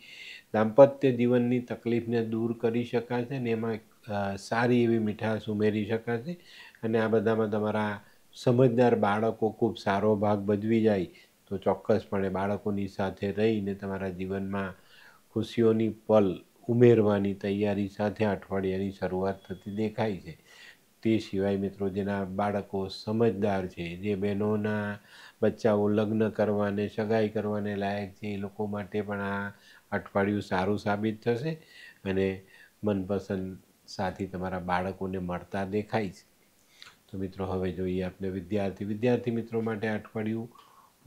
દાંપત્ય જીવનની તકલીફને દૂર કરી શકાશે અને એમાં સારી એવી મીઠાશ ઉમેરી શકાશે અને આ બધામાં તમારા સમજદાર બાળકો ખૂબ સારો ભાગ ભજવી જાય તો ચોક્કસપણે બાળકોની સાથે રહીને તમારા જીવનમાં ખુશીઓની પલ ઉમેરવાની તૈયારી સાથે અઠવાડિયાની શરૂઆત થતી દેખાય છે તે સિવાય મિત્રો જેના બાળકો સમજદાર છે જે બહેનોના બચ્ચાઓ લગ્ન કરવાને સગાઈ કરવાને લાયક છે એ લોકો માટે પણ આ અઠવાડિયું સારું સાબિત થશે અને મનપસંદ સાથી તમારા બાળકોને મળતા દેખાય છે તો મિત્રો હવે જોઈએ આપણે વિદ્યાર્થી વિદ્યાર્થી મિત્રો માટે અઠવાડિયું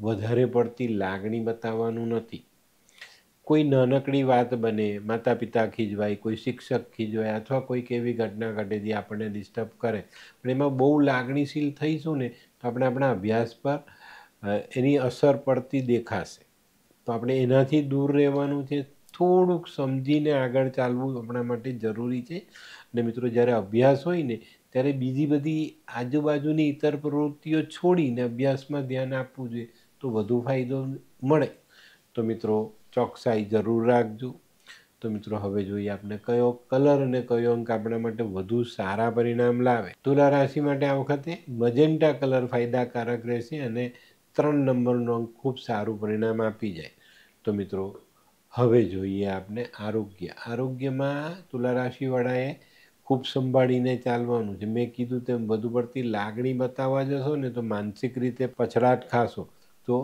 વધારે પડતી લાગણી બતાવવાનું નથી કોઈ નાનકડી વાત બને માતા પિતા ખીજવાય કોઈ શિક્ષક ખીજવાય અથવા કોઈક એવી ઘટના ઘટે જે આપણને ડિસ્ટર્બ કરે પણ એમાં બહુ લાગણીશીલ થઈશું ને તો આપણે આપણા અભ્યાસ પર એની અસર પડતી દેખાશે તો આપણે એનાથી દૂર રહેવાનું છે થોડુંક સમજીને આગળ ચાલવું આપણા માટે જરૂરી છે અને મિત્રો જ્યારે અભ્યાસ હોય ને ત્યારે બીજી બધી આજુબાજુની ઇતર પ્રવૃત્તિઓ છોડીને અભ્યાસમાં ધ્યાન આપવું જોઈએ તો વધુ ફાયદો મળે તો મિત્રો ચોકસાઈ જરૂર રાખજો તો મિત્રો હવે જોઈએ આપણે કયો કલર અને કયો અંક આપણા માટે વધુ સારા પરિણામ લાવે તુલા રાશિ માટે આ વખતે મજેન્ટા કલર ફાયદાકારક રહેશે અને ત્રણ નંબરનો અંક ખૂબ સારું પરિણામ આપી જાય તો મિત્રો હવે જોઈએ આપને આરોગ્ય આરોગ્યમાં તુલા રાશિવાળાએ ખૂબ સંભાળીને ચાલવાનું છે મેં કીધું તેમ વધુ પડતી લાગણી બતાવવા જશો ને તો માનસિક રીતે પછડાટ ખાશો તો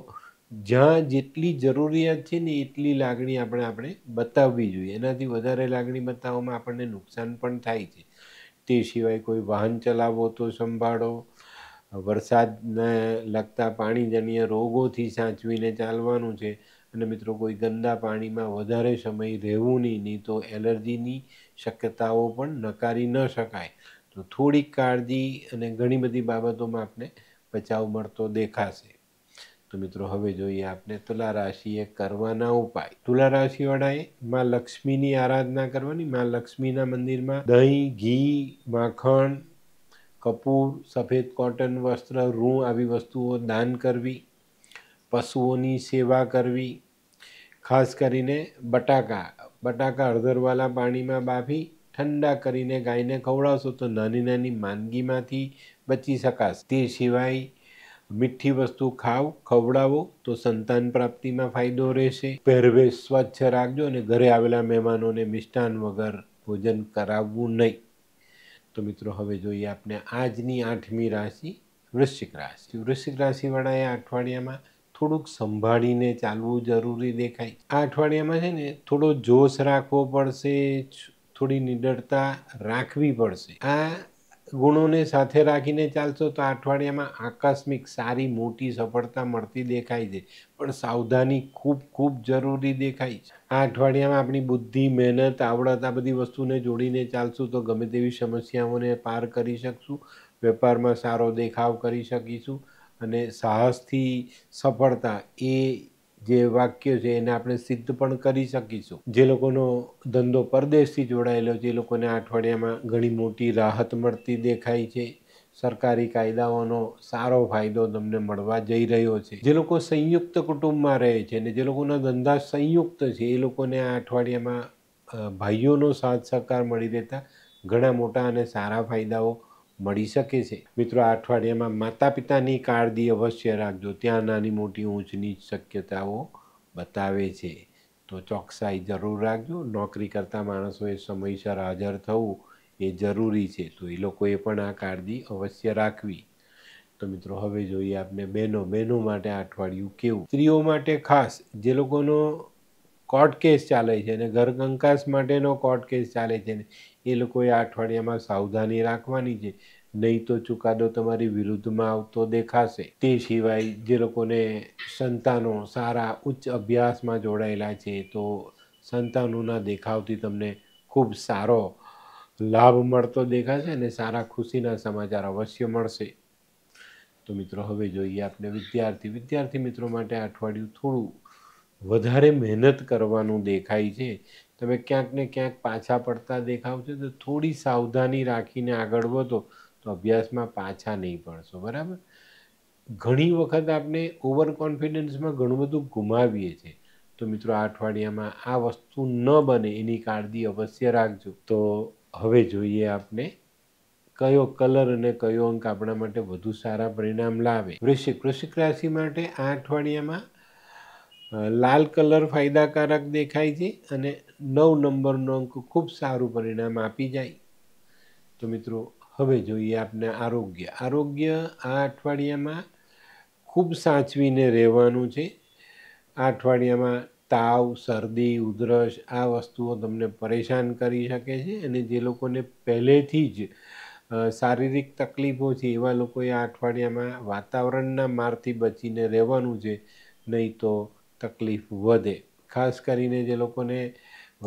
જ્યાં જેટલી જરૂરિયાત છે ને એટલી લાગણી આપણે આપણે બતાવવી જોઈએ એનાથી વધારે લાગણી બતાવવામાં આપણને નુકસાન પણ થાય છે તે સિવાય કોઈ વાહન ચલાવો તો સંભાળો વરસાદને લગતા પાણીજન્ય રોગોથી સાચવીને ચાલવાનું છે અને મિત્રો કોઈ ગંદા પાણીમાં વધારે સમય રહેવું નહીં નહીં તો એલર્જીની શક્યતાઓ પણ નકારી ન શકાય તો થોડીક કાળજી અને ઘણી બધી બાબતોમાં આપણે બચાવ મળતો દેખાશે તો મિત્રો હવે જોઈએ આપણે તુલા રાશિએ કરવાના ઉપાય તુલા રાશિવાળાએ માં લક્ષ્મીની આરાધના કરવાની માં લક્ષ્મીના મંદિરમાં દહીં ઘી માખણ કપૂર સફેદ કોટન વસ્ત્ર રૂ આવી વસ્તુઓ દાન કરવી પશુઓની સેવા કરવી ખાસ કરીને બટાકા બટાકા અડધરવાલા પાણીમાં બાફી ઠંડા કરીને ગાયને ખવડાવશો તો નાની નાની માંદગીમાંથી બચી શકાશ તે સિવાય મીઠી વસ્તુ ખાવ ખવડાવો તો સંતાન પ્રાપ્તિમાં ફાયદો રહેશે પહેરવેશ સ્વચ્છ રાખજો અને ઘરે આવેલા મહેમાનોને મિષ્ટાન વગર ભોજન કરાવવું નહીં તો મિત્રો હવે જોઈએ આપણે આજની આઠમી રાશિ વૃશ્ચિક રાશિ વૃશ્ચિક રાશિવાળા એ અઠવાડિયામાં થોડુંક સંભાળીને ચાલવું જરૂરી દેખાય આ અઠવાડિયામાં છે ને થોડો જોશ રાખવો પડશે થોડી નિડરતા રાખવી પડશે આ ગુણોને સાથે રાખીને ચાલશો તો અઠવાડિયામાં આકસ્મિક સારી મોટી સફળતા મળતી દેખાય છે પણ સાવધાની ખૂબ ખૂબ જરૂરી દેખાય છે આ અઠવાડિયામાં આપણી બુદ્ધિ મહેનત આવડત આ બધી વસ્તુને જોડીને ચાલશું તો ગમે તેવી સમસ્યાઓને પાર કરી શકશું વેપારમાં સારો દેખાવ કરી શકીશું અને સાહસથી સફળતા એ જે વાક્ય છે એને આપણે સિદ્ધ પણ કરી શકીશું જે લોકોનો ધંધો પરદેશથી જોડાયેલો છે એ લોકોને અઠવાડિયામાં ઘણી મોટી રાહત મળતી દેખાય છે સરકારી કાયદાઓનો સારો ફાયદો તમને મળવા જઈ રહ્યો છે જે લોકો સંયુક્ત કુટુંબમાં રહે છે અને જે લોકોના ધંધા સંયુક્ત છે એ લોકોને આ અઠવાડિયામાં ભાઈઓનો સાથ સહકાર મળી રહેતા ઘણા મોટા અને સારા ફાયદાઓ મળી શકે છે મિત્રો આ અઠવાડિયામાં માતા પિતાની કાળજી અવશ્ય રાખજો ત્યાં નાની મોટી ઊંચ શક્યતાઓ બતાવે છે તો ચોકસાઈ જરૂર રાખજો નોકરી કરતા માણસોએ સમયસર હાજર થવું એ જરૂરી છે તો એ લોકોએ પણ આ કાળજી અવશ્ય રાખવી તો મિત્રો હવે જોઈએ આપણે બહેનો બહેનો માટે આ અઠવાડિયું કેવું સ્ત્રીઓ માટે ખાસ જે લોકોનો કોર્ટ કેસ ચાલે છે અને ઘર કંકાસ માટેનો કોર્ટ કેસ ચાલે છે એ લોકોએ આ અઠવાડિયામાં સાવધાની રાખવાની છે નહીં તો ચુકાદો તમારી વિરુદ્ધમાં આવતો દેખાશે તે સિવાય જે લોકોને સંતાનો સારા ઉચ્ચ અભ્યાસમાં જોડાયેલા છે તો સંતાનોના દેખાવથી તમને ખૂબ સારો લાભ મળતો દેખાશે અને સારા ખુશીના સમાચાર અવશ્ય મળશે તો મિત્રો હવે જોઈએ આપણે વિદ્યાર્થી વિદ્યાર્થી મિત્રો માટે અઠવાડિયું થોડું વધારે મહેનત કરવાનું દેખાય છે તમે ક્યાંક ને ક્યાંક પાછા પડતા દેખાવ છો તો થોડી સાવધાની રાખીને આગળ વધો તો અભ્યાસમાં પાછા નહીં પડશો બરાબર ઘણી વખત આપણે ઓવર કોન્ફિડન્સમાં ઘણું બધું ગુમાવીએ છીએ તો મિત્રો આ અઠવાડિયામાં આ વસ્તુ ન બને એની કાળજી અવશ્ય રાખજો તો હવે જોઈએ આપણે કયો કલર અને કયો અંક આપણા માટે વધુ સારા પરિણામ લાવે વૃશ્ચિક વૃશ્ચિક રાશિ માટે આ અઠવાડિયામાં લાલ કલર ફાયદાકારક દેખાય છે અને નવ નંબરનો અંક ખૂબ સારું પરિણામ આપી જાય તો મિત્રો હવે જોઈએ આપને આરોગ્ય આરોગ્ય આ અઠવાડિયામાં ખૂબ સાચવીને રહેવાનું છે આ અઠવાડિયામાં તાવ શરદી ઉધરસ આ વસ્તુઓ તમને પરેશાન કરી શકે છે અને જે લોકોને પહેલેથી જ શારીરિક તકલીફો છે એવા લોકોએ આ અઠવાડિયામાં વાતાવરણના મારથી બચીને રહેવાનું છે નહીં તો તકલીફ વધે ખાસ કરીને જે લોકોને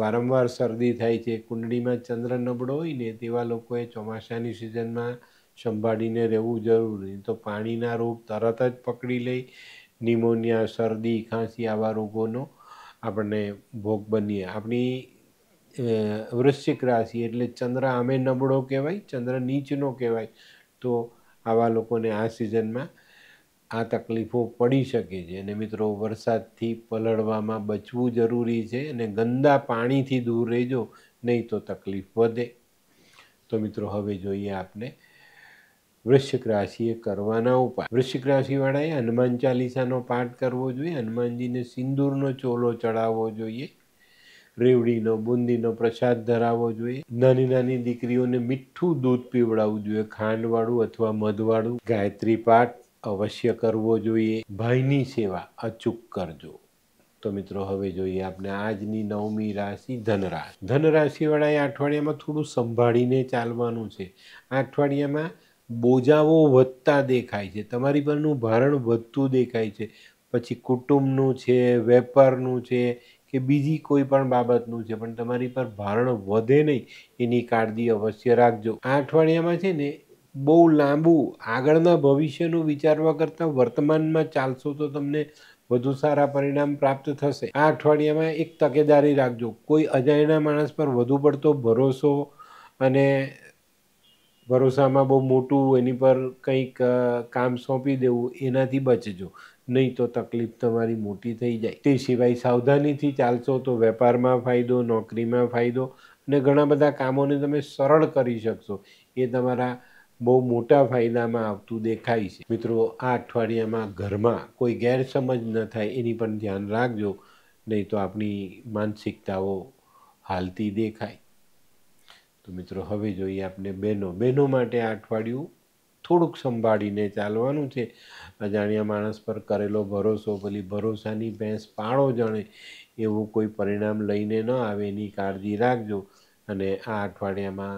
વારંવાર શરદી થાય છે કુંડળીમાં ચંદ્ર નબળો હોય ને તેવા લોકોએ ચોમાસાની સિઝનમાં સંભાળીને રહેવું જરૂરી તો પાણીના રોગ તરત જ પકડી લઈ નિમોનિયા શરદી ખાંસી આવા રોગોનો આપણને ભોગ બનીએ આપણી વૃશ્ચિક રાશિ એટલે ચંદ્ર આમે નબળો કહેવાય ચંદ્ર નીચનો કહેવાય તો આવા લોકોને આ સિઝનમાં આ તકલીફો પડી શકે છે અને મિત્રો વરસાદથી પલળવામાં બચવું જરૂરી છે અને ગંદા પાણીથી દૂર રહેજો નહીં તો તકલીફ વધે તો મિત્રો હવે જોઈએ આપણે વૃશ્ચિક રાશિએ કરવાના ઉપાય વૃશ્ચિક રાશિવાળાએ હનુમાન ચાલીસાનો પાઠ કરવો જોઈએ હનુમાનજીને સિંદૂરનો ચોલો ચડાવવો જોઈએ રેવડીનો બુંદીનો પ્રસાદ ધરાવવો જોઈએ નાની નાની દીકરીઓને મીઠું દૂધ પીવડાવવું જોઈએ ખાંડવાળું અથવા મધવાળું ગાયત્રી પાઠ અવશ્ય કરવો જોઈએ ભાઈની સેવા અચૂક કરજો તો મિત્રો હવે જોઈએ આપણે આજની નવમી રાશિ ધનરાશિ ધનરાશિવાળા એ અઠવાડિયામાં થોડું સંભાળીને ચાલવાનું છે આ અઠવાડિયામાં બોજાઓ વધતા દેખાય છે તમારી પરનું ભારણ વધતું દેખાય છે પછી કુટુંબનું છે વેપારનું છે કે બીજી કોઈ પણ બાબતનું છે પણ તમારી પર ભારણ વધે નહીં એની કાળજી અવશ્ય રાખજો આ અઠવાડિયામાં છે ને બહુ લાંબુ આગળના ભવિષ્યનું વિચારવા કરતાં વર્તમાનમાં ચાલશો તો તમને વધુ સારા પરિણામ પ્રાપ્ત થશે આ અઠવાડિયામાં એક તકેદારી રાખજો કોઈ અજાણ્યા માણસ પર વધુ પડતો ભરોસો અને ભરોસામાં બહુ મોટું એની પર કંઈક કામ સોંપી દેવું એનાથી બચજો નહીં તો તકલીફ તમારી મોટી થઈ જાય તે સિવાય સાવધાનીથી ચાલશો તો વેપારમાં ફાયદો નોકરીમાં ફાયદો અને ઘણા બધા કામોને તમે સરળ કરી શકશો એ તમારા બહુ મોટા ફાયદામાં આવતું દેખાય છે મિત્રો આ અઠવાડિયામાં ઘરમાં કોઈ ગેરસમજ ન થાય એની પણ ધ્યાન રાખજો નહીં તો આપણી માનસિકતાઓ હાલતી દેખાય તો મિત્રો હવે જોઈએ આપણે બહેનો બહેનો માટે આ અઠવાડિયું થોડુંક સંભાળીને ચાલવાનું છે અજાણ્યા માણસ પર કરેલો ભરોસો પેલી ભરોસાની ભેંસ પાળો જાણે એવું કોઈ પરિણામ લઈને ન આવે એની કાળજી રાખજો અને આ અઠવાડિયામાં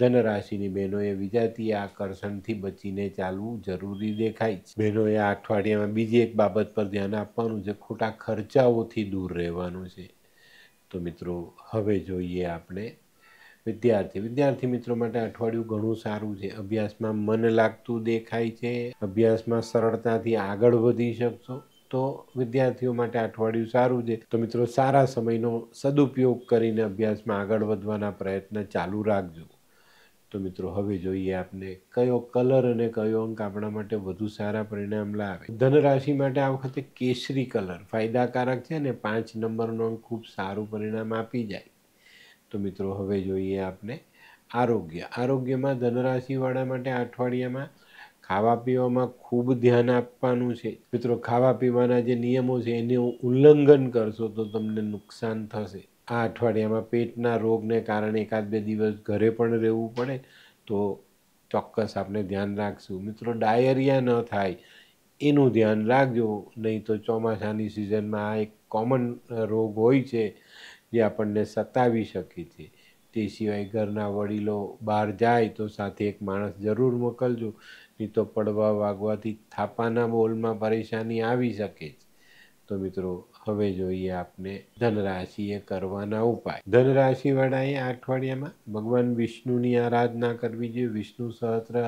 ધનરાશિની બહેનોએ વિજાતીય આકર્ષણથી બચીને ચાલવું જરૂરી દેખાય છે બહેનોએ આ અઠવાડિયામાં બીજી એક બાબત પર ધ્યાન આપવાનું છે ખોટા ખર્ચાઓથી દૂર રહેવાનું છે તો મિત્રો હવે જોઈએ આપણે વિદ્યાર્થી વિદ્યાર્થી મિત્રો માટે અઠવાડિયું ઘણું સારું છે અભ્યાસમાં મન લાગતું દેખાય છે અભ્યાસમાં સરળતાથી આગળ વધી શકશો તો વિદ્યાર્થીઓ માટે અઠવાડિયું સારું છે તો મિત્રો સારા સમયનો સદુપયોગ કરીને અભ્યાસમાં આગળ વધવાના પ્રયત્ન ચાલુ રાખજો તો મિત્રો હવે જોઈએ આપને કયો કલર અને કયો અંક આપણા માટે વધુ સારા પરિણામ લાવે ધનરાશિ માટે આ વખતે કેસરી કલર ફાયદાકારક છે અને પાંચ નંબરનો અંક ખૂબ સારું પરિણામ આપી જાય તો મિત્રો હવે જોઈએ આપને આરોગ્ય આરોગ્યમાં ધનરાશિવાળા માટે અઠવાડિયામાં ખાવા પીવામાં ખૂબ ધ્યાન આપવાનું છે મિત્રો ખાવા પીવાના જે નિયમો છે એને ઉલ્લંઘન કરશો તો તમને નુકસાન થશે આ અઠવાડિયામાં પેટના રોગને કારણે એકાદ બે દિવસ ઘરે પણ રહેવું પડે તો ચોક્કસ આપણે ધ્યાન રાખશું મિત્રો ડાયરિયા ન થાય એનું ધ્યાન રાખજો નહીં તો ચોમાસાની સિઝનમાં આ એક કોમન રોગ હોય છે જે આપણને સતાવી શકે છે તે સિવાય ઘરના વડીલો બહાર જાય તો સાથે એક માણસ જરૂર મોકલજો નહીં તો પડવા વાગવાથી થાપાના બોલમાં પરેશાની આવી શકે છે તો મિત્રો હવે જોઈએ આપને ધનરાશિએ કરવાના ઉપાય ધનરાશિ વાળાએ આ અઠવાડિયામાં ભગવાન વિષ્ણુની આરાધના કરવી જોઈએ વિષ્ણુ સહસ્ત્ર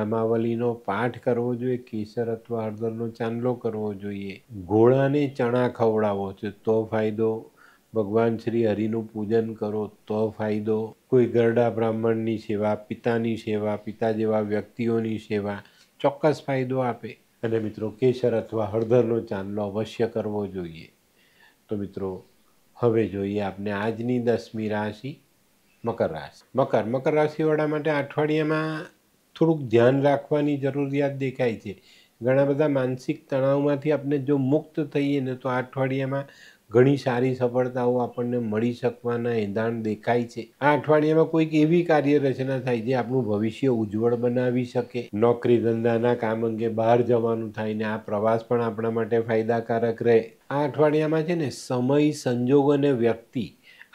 નમાવલીનો પાઠ કરવો જોઈએ કેસર અથવા હળદરનો ચાંદલો કરવો જોઈએ ઘોડાને ચણા ખવડાવો છે તો ફાયદો ભગવાન શ્રી હરિનું પૂજન કરો તો ફાયદો કોઈ ગરડા બ્રાહ્મણની સેવા પિતાની સેવા પિતા જેવા વ્યક્તિઓની સેવા ચોક્કસ ફાયદો આપે અને મિત્રો કેસર અથવા હળદરનો ચાંદલો અવશ્ય કરવો જોઈએ તો મિત્રો હવે જોઈએ આપને આજની દસમી રાશિ મકર રાશિ મકર મકર રાશિવાળા માટે અઠવાડિયામાં થોડુંક ધ્યાન રાખવાની જરૂરિયાત દેખાય છે ઘણા બધા માનસિક તણાવમાંથી આપણે જો મુક્ત થઈએ ને તો આ અઠવાડિયામાં ઘણી સારી સફળતાઓ આપણને મળી શકવાના એંધાણ દેખાય છે આ અઠવાડિયામાં કોઈક એવી કાર્ય રચના થાય જે આપણું ભવિષ્ય ઉજ્જવળ બનાવી શકે નોકરી ધંધાના કામ અંગે બહાર જવાનું થાય ને આ પ્રવાસ પણ આપણા માટે ફાયદાકારક રહે આ અઠવાડિયામાં છે ને સમય સંજોગ અને વ્યક્તિ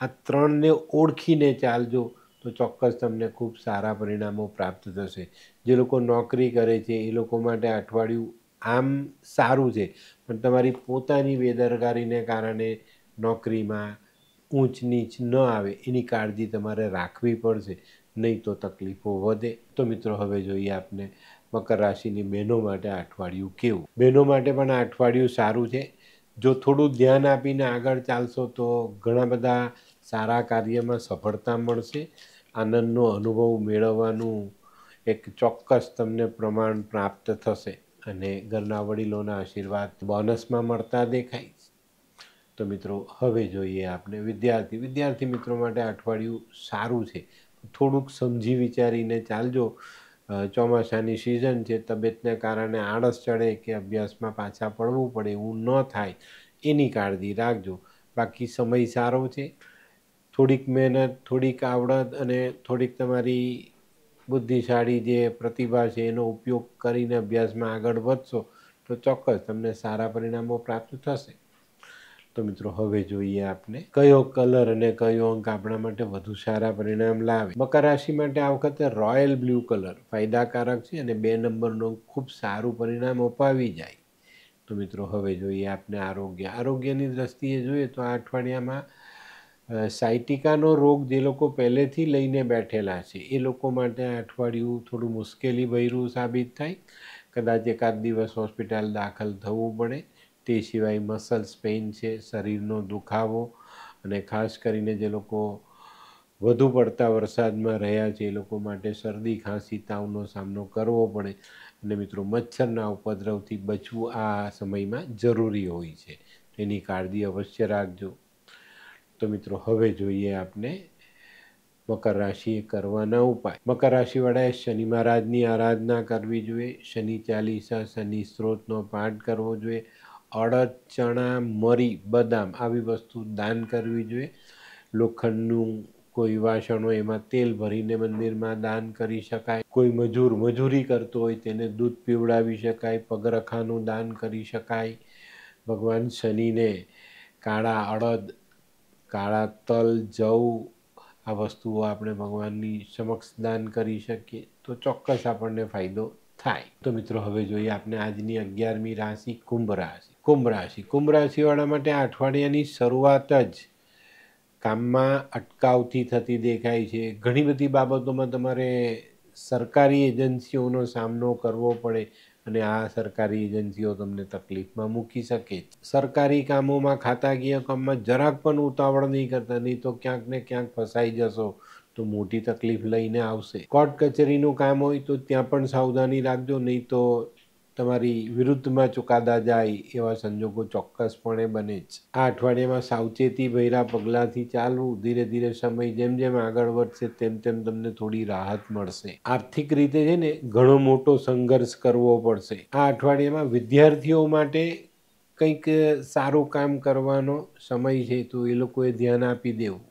આ ત્રણને ઓળખીને ચાલજો તો ચોક્કસ તમને ખૂબ સારા પરિણામો પ્રાપ્ત થશે જે લોકો નોકરી કરે છે એ લોકો માટે અઠવાડિયું આમ સારું છે પણ તમારી પોતાની બેદરકારીને કારણે નોકરીમાં ઊંચ નીચ ન આવે એની કાળજી તમારે રાખવી પડશે નહીં તો તકલીફો વધે તો મિત્રો હવે જોઈએ આપને મકર રાશિની બહેનો માટે અઠવાડિયું કેવું બહેનો માટે પણ અઠવાડિયું સારું છે જો થોડું ધ્યાન આપીને આગળ ચાલશો તો ઘણા બધા સારા કાર્યમાં સફળતા મળશે આનંદનો અનુભવ મેળવવાનું એક ચોક્કસ તમને પ્રમાણ પ્રાપ્ત થશે અને ઘરના વડીલોના આશીર્વાદ બોનસમાં મળતા દેખાય તો મિત્રો હવે જોઈએ આપણે વિદ્યાર્થી વિદ્યાર્થી મિત્રો માટે અઠવાડિયું સારું છે થોડુંક સમજી વિચારીને ચાલજો ચોમાસાની સિઝન છે તબિયતને કારણે આળસ ચડે કે અભ્યાસમાં પાછા પડવું પડે એવું ન થાય એની કાળજી રાખજો બાકી સમય સારો છે થોડીક મહેનત થોડીક આવડત અને થોડીક તમારી બુદ્ધિશાળી જે પ્રતિભા છે એનો ઉપયોગ કરીને અભ્યાસમાં આગળ વધશો તો ચોક્કસ તમને સારા પરિણામો પ્રાપ્ત થશે તો મિત્રો હવે જોઈએ આપને કયો કલર અને કયો અંક આપણા માટે વધુ સારા પરિણામ લાવે મકર રાશિ માટે આ વખતે રોયલ બ્લુ કલર ફાયદાકારક છે અને બે નંબરનો ખૂબ સારું પરિણામ અપાવી જાય તો મિત્રો હવે જોઈએ આપને આરોગ્ય આરોગ્યની દ્રષ્ટિએ જોઈએ તો આ અઠવાડિયામાં સાયટિકાનો રોગ જે લોકો પહેલેથી લઈને બેઠેલા છે એ લોકો માટે આ અઠવાડિયું થોડું મુશ્કેલી ભર્યું સાબિત થાય કદાચ એકાદ દિવસ હોસ્પિટલ દાખલ થવું પડે તે સિવાય મસલ્સ પેઇન છે શરીરનો દુખાવો અને ખાસ કરીને જે લોકો વધુ પડતા વરસાદમાં રહ્યા છે એ લોકો માટે શરદી ખાંસી તાવનો સામનો કરવો પડે અને મિત્રો મચ્છરના ઉપદ્રવથી બચવું આ સમયમાં જરૂરી હોય છે એની કાળજી અવશ્ય રાખજો તો મિત્રો હવે જોઈએ આપને મકર રાશિએ કરવાના ઉપાય મકર રાશિવાળાએ શનિ મહારાજની આરાધના કરવી જોઈએ શનિ ચાલીસા શનિ સ્ત્રોતનો પાઠ કરવો જોઈએ અડદ ચણા મરી બદામ આવી વસ્તુ દાન કરવી જોઈએ લોખંડનું કોઈ વાસણ હોય એમાં તેલ ભરીને મંદિરમાં દાન કરી શકાય કોઈ મજૂર મજૂરી કરતો હોય તેને દૂધ પીવડાવી શકાય પગરખાનું દાન કરી શકાય ભગવાન શનિને કાળા અડદ કાળા તલ જવ આ વસ્તુઓ આપણે ભગવાનની સમક્ષ દાન કરી શકીએ તો ચોક્કસ આપણને ફાયદો થાય તો મિત્રો હવે જોઈએ આપણે આજની અગિયારમી રાશિ કુંભ રાશિ કુંભ રાશિ કુંભ રાશિવાળા માટે આ અઠવાડિયાની શરૂઆત જ કામમાં અટકાવથી થતી દેખાય છે ઘણી બધી બાબતોમાં તમારે સરકારી એજન્સીઓનો સામનો કરવો પડે અને આ સરકારી એજન્સીઓ તમને તકલીફમાં મૂકી શકે છે સરકારી કામોમાં ખાતાકીય કામમાં જરાક પણ ઉતાવળ નહીં કરતા નહીં તો ક્યાંક ને ક્યાંક ફસાઈ જશો તો મોટી તકલીફ લઈને આવશે કોર્ટ કચેરીનું કામ હોય તો ત્યાં પણ સાવધાની રાખજો નહીં તો તમારી વિરુદ્ધમાં ચુકાદા જાય એવા સંજોગો ચોક્કસપણે બને જ આ અઠવાડિયામાં સાવચેતી ભૈરા પગલાંથી ચાલવું ધીરે ધીરે સમય જેમ જેમ આગળ વધશે તેમ તેમ તમને થોડી રાહત મળશે આર્થિક રીતે છે ને ઘણો મોટો સંઘર્ષ કરવો પડશે આ અઠવાડિયામાં વિદ્યાર્થીઓ માટે કંઈક સારું કામ કરવાનો સમય છે તો એ લોકોએ ધ્યાન આપી દેવું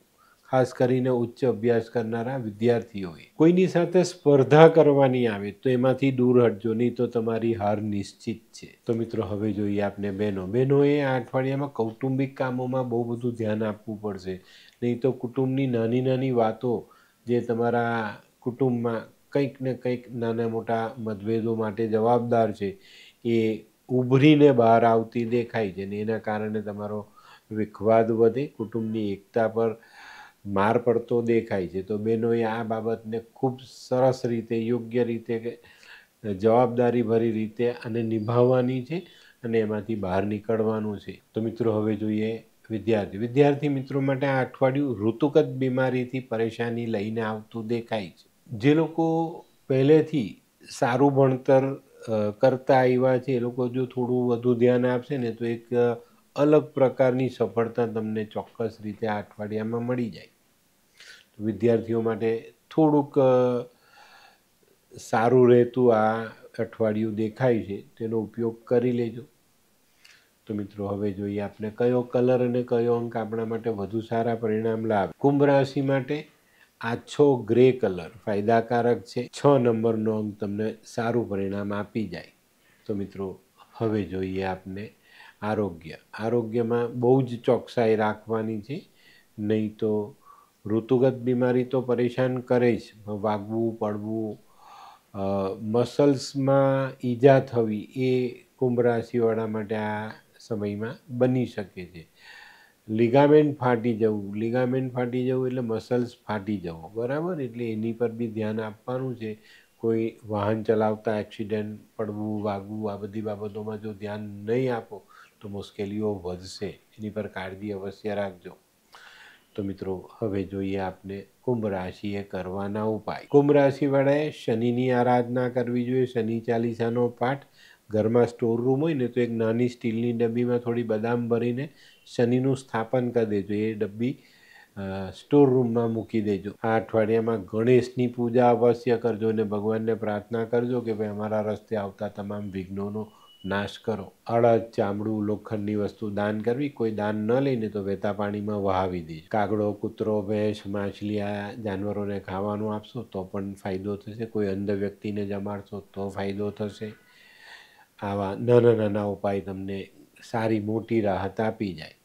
ખાસ કરીને ઉચ્ચ અભ્યાસ કરનારા વિદ્યાર્થીઓએ કોઈની સાથે સ્પર્ધા કરવાની આવે તો એમાંથી દૂર હટજો નહીં તો તમારી હાર નિશ્ચિત છે તો મિત્રો હવે જોઈએ આપને બહેનો બહેનોએ આ અઠવાડિયામાં કૌટુંબિક કામોમાં બહુ બધું ધ્યાન આપવું પડશે નહીં તો કુટુંબની નાની નાની વાતો જે તમારા કુટુંબમાં કંઈક ને કંઈક નાના મોટા મતભેદો માટે જવાબદાર છે એ ઉભરીને બહાર આવતી દેખાય છે ને એના કારણે તમારો વિખવાદ વધે કુટુંબની એકતા પર માર પડતો દેખાય છે તો બહેનોએ આ બાબતને ખૂબ સરસ રીતે યોગ્ય રીતે જવાબદારી ભરી રીતે અને નિભાવવાની છે અને એમાંથી બહાર નીકળવાનું છે તો મિત્રો હવે જોઈએ વિદ્યાર્થી વિદ્યાર્થી મિત્રો માટે આ અઠવાડિયું ઋતુગત બીમારીથી પરેશાની લઈને આવતું દેખાય છે જે લોકો પહેલેથી સારું ભણતર કરતા આવ્યા છે એ લોકો જો થોડું વધુ ધ્યાન આપશે ને તો એક અલગ પ્રકારની સફળતા તમને ચોક્કસ રીતે આ અઠવાડિયામાં મળી જાય વિદ્યાર્થીઓ માટે થોડુંક સારું રહેતું આ અઠવાડિયું દેખાય છે તેનો ઉપયોગ કરી લેજો તો મિત્રો હવે જોઈએ આપણે કયો કલર અને કયો અંક આપણા માટે વધુ સારા પરિણામ લાવે કુંભ રાશિ માટે આછો ગ્રે કલર ફાયદાકારક છે છ નંબરનો અંક તમને સારું પરિણામ આપી જાય તો મિત્રો હવે જોઈએ આપને આરોગ્ય આરોગ્યમાં બહુ જ ચોકસાઈ રાખવાની છે નહીં તો ઋતુગત બીમારી તો પરેશાન કરે જ વાગવું પડવું મસલ્સમાં ઈજા થવી એ કુંભ રાશિવાળા માટે આ સમયમાં બની શકે છે લિગામેન્ટ ફાટી જવું લિગામેન્ટ ફાટી જવું એટલે મસલ્સ ફાટી જવું બરાબર એટલે એની પર બી ધ્યાન આપવાનું છે કોઈ વાહન ચલાવતા એક્સિડન્ટ પડવું વાગવું આ બધી બાબતોમાં જો ધ્યાન નહીં આપો તો મુશ્કેલીઓ વધશે એની પર કાળજી અવશ્ય રાખજો તો મિત્રો હવે જોઈએ આપને કુંભ રાશિએ કરવાના ઉપાય કુંભ રાશિવાળાએ શનિની આરાધના કરવી જોઈએ શનિ ચાલીસાનો પાઠ ઘરમાં સ્ટોર રૂમ હોય ને તો એક નાની સ્ટીલની ડબ્બીમાં થોડી બદામ ભરીને શનિનું સ્થાપન કરી દેજો એ ડબ્બી સ્ટોર રૂમમાં મૂકી દેજો આ અઠવાડિયામાં ગણેશની પૂજા અવશ્ય કરજો અને ભગવાનને પ્રાર્થના કરજો કે ભાઈ અમારા રસ્તે આવતા તમામ વિઘ્નોનો નાશ કરો અડદ ચામડું લોખંડની વસ્તુ દાન કરવી કોઈ દાન ન લઈને તો વહેતા પાણીમાં વહાવી દેજો કાગડો કૂતરો ભેંસ માછલી માછલીયા જાનવરોને ખાવાનું આપશો તો પણ ફાયદો થશે કોઈ અંધ વ્યક્તિને જમાડશો તો ફાયદો થશે આવા નાના નાના ઉપાય તમને સારી મોટી રાહત આપી જાય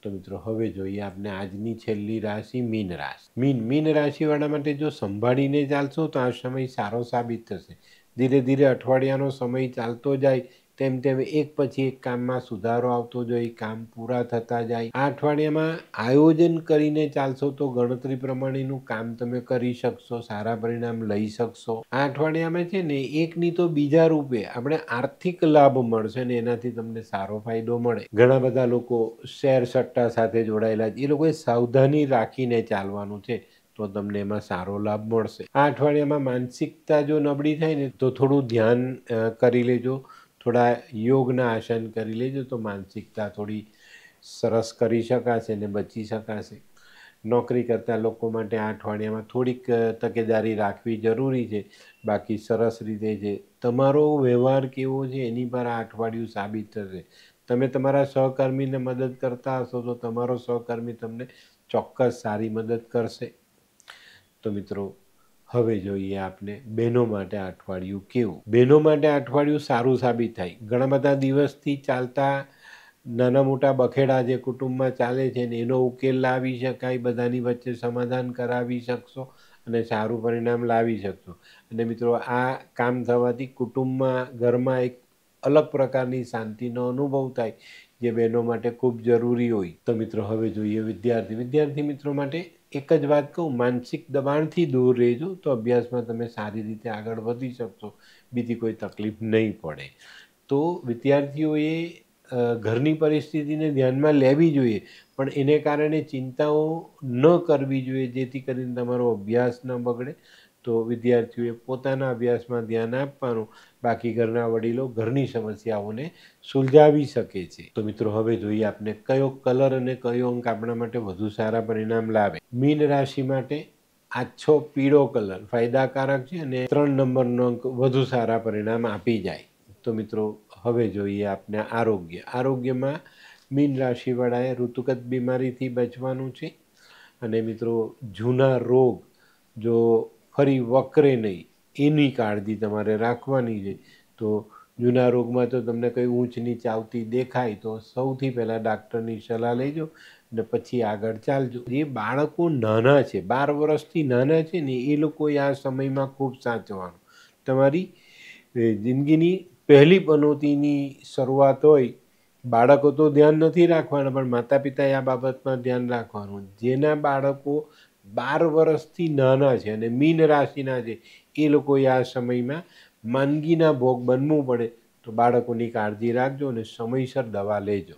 તો મિત્રો હવે જોઈએ આપણે આજની છેલ્લી રાશિ મીન રાશિ મીન મીન રાશિવાળા માટે જો સંભાળીને ચાલશો તો આ સમય સારો સાબિત થશે ધીરે ધીરે અઠવાડિયાનો સમય ચાલતો જાય તેમ તેમ એક પછી એક કામમાં સુધારો આવતો જોઈએ કામ પૂરા થતા જાય આ અઠવાડિયામાં આયોજન કરીને ચાલશો તો ગણતરી પ્રમાણેનું કામ તમે કરી શકશો સારા પરિણામ લઈ શકશો આ અઠવાડિયામાં છે ને એકની તો બીજા રૂપે આપણે આર્થિક લાભ મળશે ને એનાથી તમને સારો ફાયદો મળે ઘણા બધા લોકો શેર સટ્ટા સાથે જોડાયેલા છે એ લોકોએ સાવધાની રાખીને ચાલવાનું છે તો તમને એમાં સારો લાભ મળશે આ અઠવાડિયામાં માનસિકતા જો નબળી થાય ને તો થોડું ધ્યાન કરી લેજો થોડા યોગના આસન કરી લેજો તો માનસિકતા થોડી સરસ કરી શકાશે ને બચી શકાશે નોકરી કરતા લોકો માટે આ અઠવાડિયામાં થોડીક તકેદારી રાખવી જરૂરી છે બાકી સરસ રીતે છે તમારો વ્યવહાર કેવો છે એની પર આ અઠવાડિયું સાબિત થશે તમે તમારા સહકર્મીને મદદ કરતા હશો તો તમારો સહકર્મી તમને ચોક્કસ સારી મદદ કરશે તો મિત્રો હવે જોઈએ આપને બહેનો માટે અઠવાડિયું કેવું બહેનો માટે અઠવાડિયું સારું સાબિત થાય ઘણા બધા દિવસથી ચાલતા નાના મોટા બખેડા જે કુટુંબમાં ચાલે છે ને એનો ઉકેલ લાવી શકાય બધાની વચ્ચે સમાધાન કરાવી શકશો અને સારું પરિણામ લાવી શકશો અને મિત્રો આ કામ થવાથી કુટુંબમાં ઘરમાં એક અલગ પ્રકારની શાંતિનો અનુભવ થાય જે બહેનો માટે ખૂબ જરૂરી હોય તો મિત્રો હવે જોઈએ વિદ્યાર્થી વિદ્યાર્થી મિત્રો માટે એક જ વાત કહું માનસિક દબાણથી દૂર રહેજો તો અભ્યાસમાં તમે સારી રીતે આગળ વધી શકશો બીજી કોઈ તકલીફ નહીં પડે તો વિદ્યાર્થીઓએ ઘરની પરિસ્થિતિને ધ્યાનમાં લેવી જોઈએ પણ એને કારણે ચિંતાઓ ન કરવી જોઈએ જેથી કરીને તમારો અભ્યાસ ન બગડે તો વિદ્યાર્થીઓએ પોતાના અભ્યાસમાં ધ્યાન આપવાનું બાકી ઘરના વડીલો ઘરની સમસ્યાઓને સુલઝાવી શકે છે તો મિત્રો હવે જોઈએ આપણે કયો કલર અને કયો અંક આપણા માટે વધુ સારા પરિણામ લાવે મીન રાશિ માટે આછો પીળો કલર ફાયદાકારક છે અને ત્રણ નંબરનો અંક વધુ સારા પરિણામ આપી જાય તો મિત્રો હવે જોઈએ આપને આરોગ્ય આરોગ્યમાં મીન રાશિવાળાએ ઋતુગત બીમારીથી બચવાનું છે અને મિત્રો જૂના રોગ જો ફરી વકરે નહીં એની કાળજી તમારે રાખવાની છે તો જૂના રોગમાં તો તમને કંઈ ઊંચ નીચ આવતી દેખાય તો સૌથી પહેલાં ડાક્ટરની સલાહ લેજો ને પછી આગળ ચાલજો જે બાળકો નાના છે બાર વર્ષથી નાના છે ને એ લોકો આ સમયમાં ખૂબ સાચવાનું તમારી જિંદગીની પહેલી પનોતીની શરૂઆત હોય બાળકો તો ધ્યાન નથી રાખવાના પણ માતા પિતાએ આ બાબતમાં ધ્યાન રાખવાનું જેના બાળકો બાર વર્ષથી નાના છે અને મીન રાશિના છે એ લોકોએ આ સમયમાં માંદગીના ભોગ બનવું પડે તો બાળકોની કાળજી રાખજો અને સમયસર દવા લેજો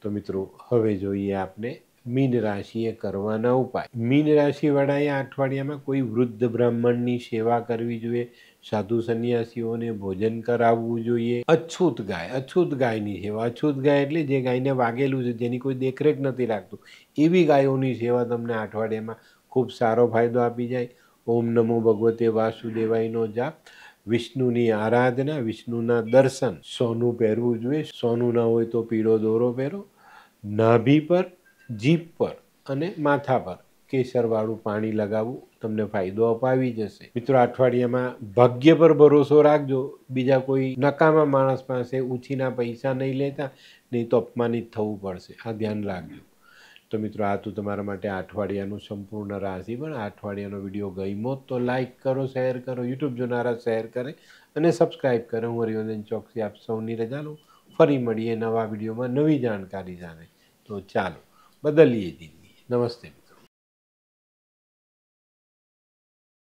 તો મિત્રો હવે જોઈએ આપણે મીન રાશિએ કરવાના ઉપાય મીન રાશિવાળાએ અઠવાડિયામાં કોઈ વૃદ્ધ બ્રાહ્મણની સેવા કરવી જોઈએ સાધુ સંન્યાસીઓને ભોજન કરાવવું જોઈએ અછૂત ગાય અછૂત ગાયની સેવા અછૂત ગાય એટલે જે ગાયને વાગેલું છે જેની કોઈ દેખરેખ નથી રાખતું એવી ગાયોની સેવા તમને અઠવાડિયામાં ખૂબ સારો ફાયદો આપી જાય ઓમ નમો ભગવતે વાસુદેવાયનો જાપ વિષ્ણુની આરાધના વિષ્ણુના દર્શન સોનું પહેરવું જોઈએ સોનું ન હોય તો પીળો દોરો પહેરો નાભી પર જીભ પર અને માથા પર કેસરવાળું પાણી લગાવવું તમને ફાયદો અપાવી જશે મિત્રો અઠવાડિયામાં ભાગ્ય પર ભરોસો રાખજો બીજા કોઈ નકામા માણસ પાસે ઉછીના પૈસા નહીં લેતા નહીં તો અપમાનિત થવું પડશે આ ધ્યાન રાખજો તો મિત્રો આ હતું તમારા માટે અઠવાડિયાનું સંપૂર્ણ રાશિ પણ અઠવાડિયાનો વિડીયો ગમ્યો તો લાઇક કરો શેર કરો યુટ્યુબ જોનારા શેર કરે અને સબસ્ક્રાઈબ કરે હું હરિવંદન ચોકસી આપ સૌની રજા લઉં ફરી મળીએ નવા વિડીયોમાં નવી જાણકારી જાણે તો ચાલો બદલીએ દીદી નમસ્તે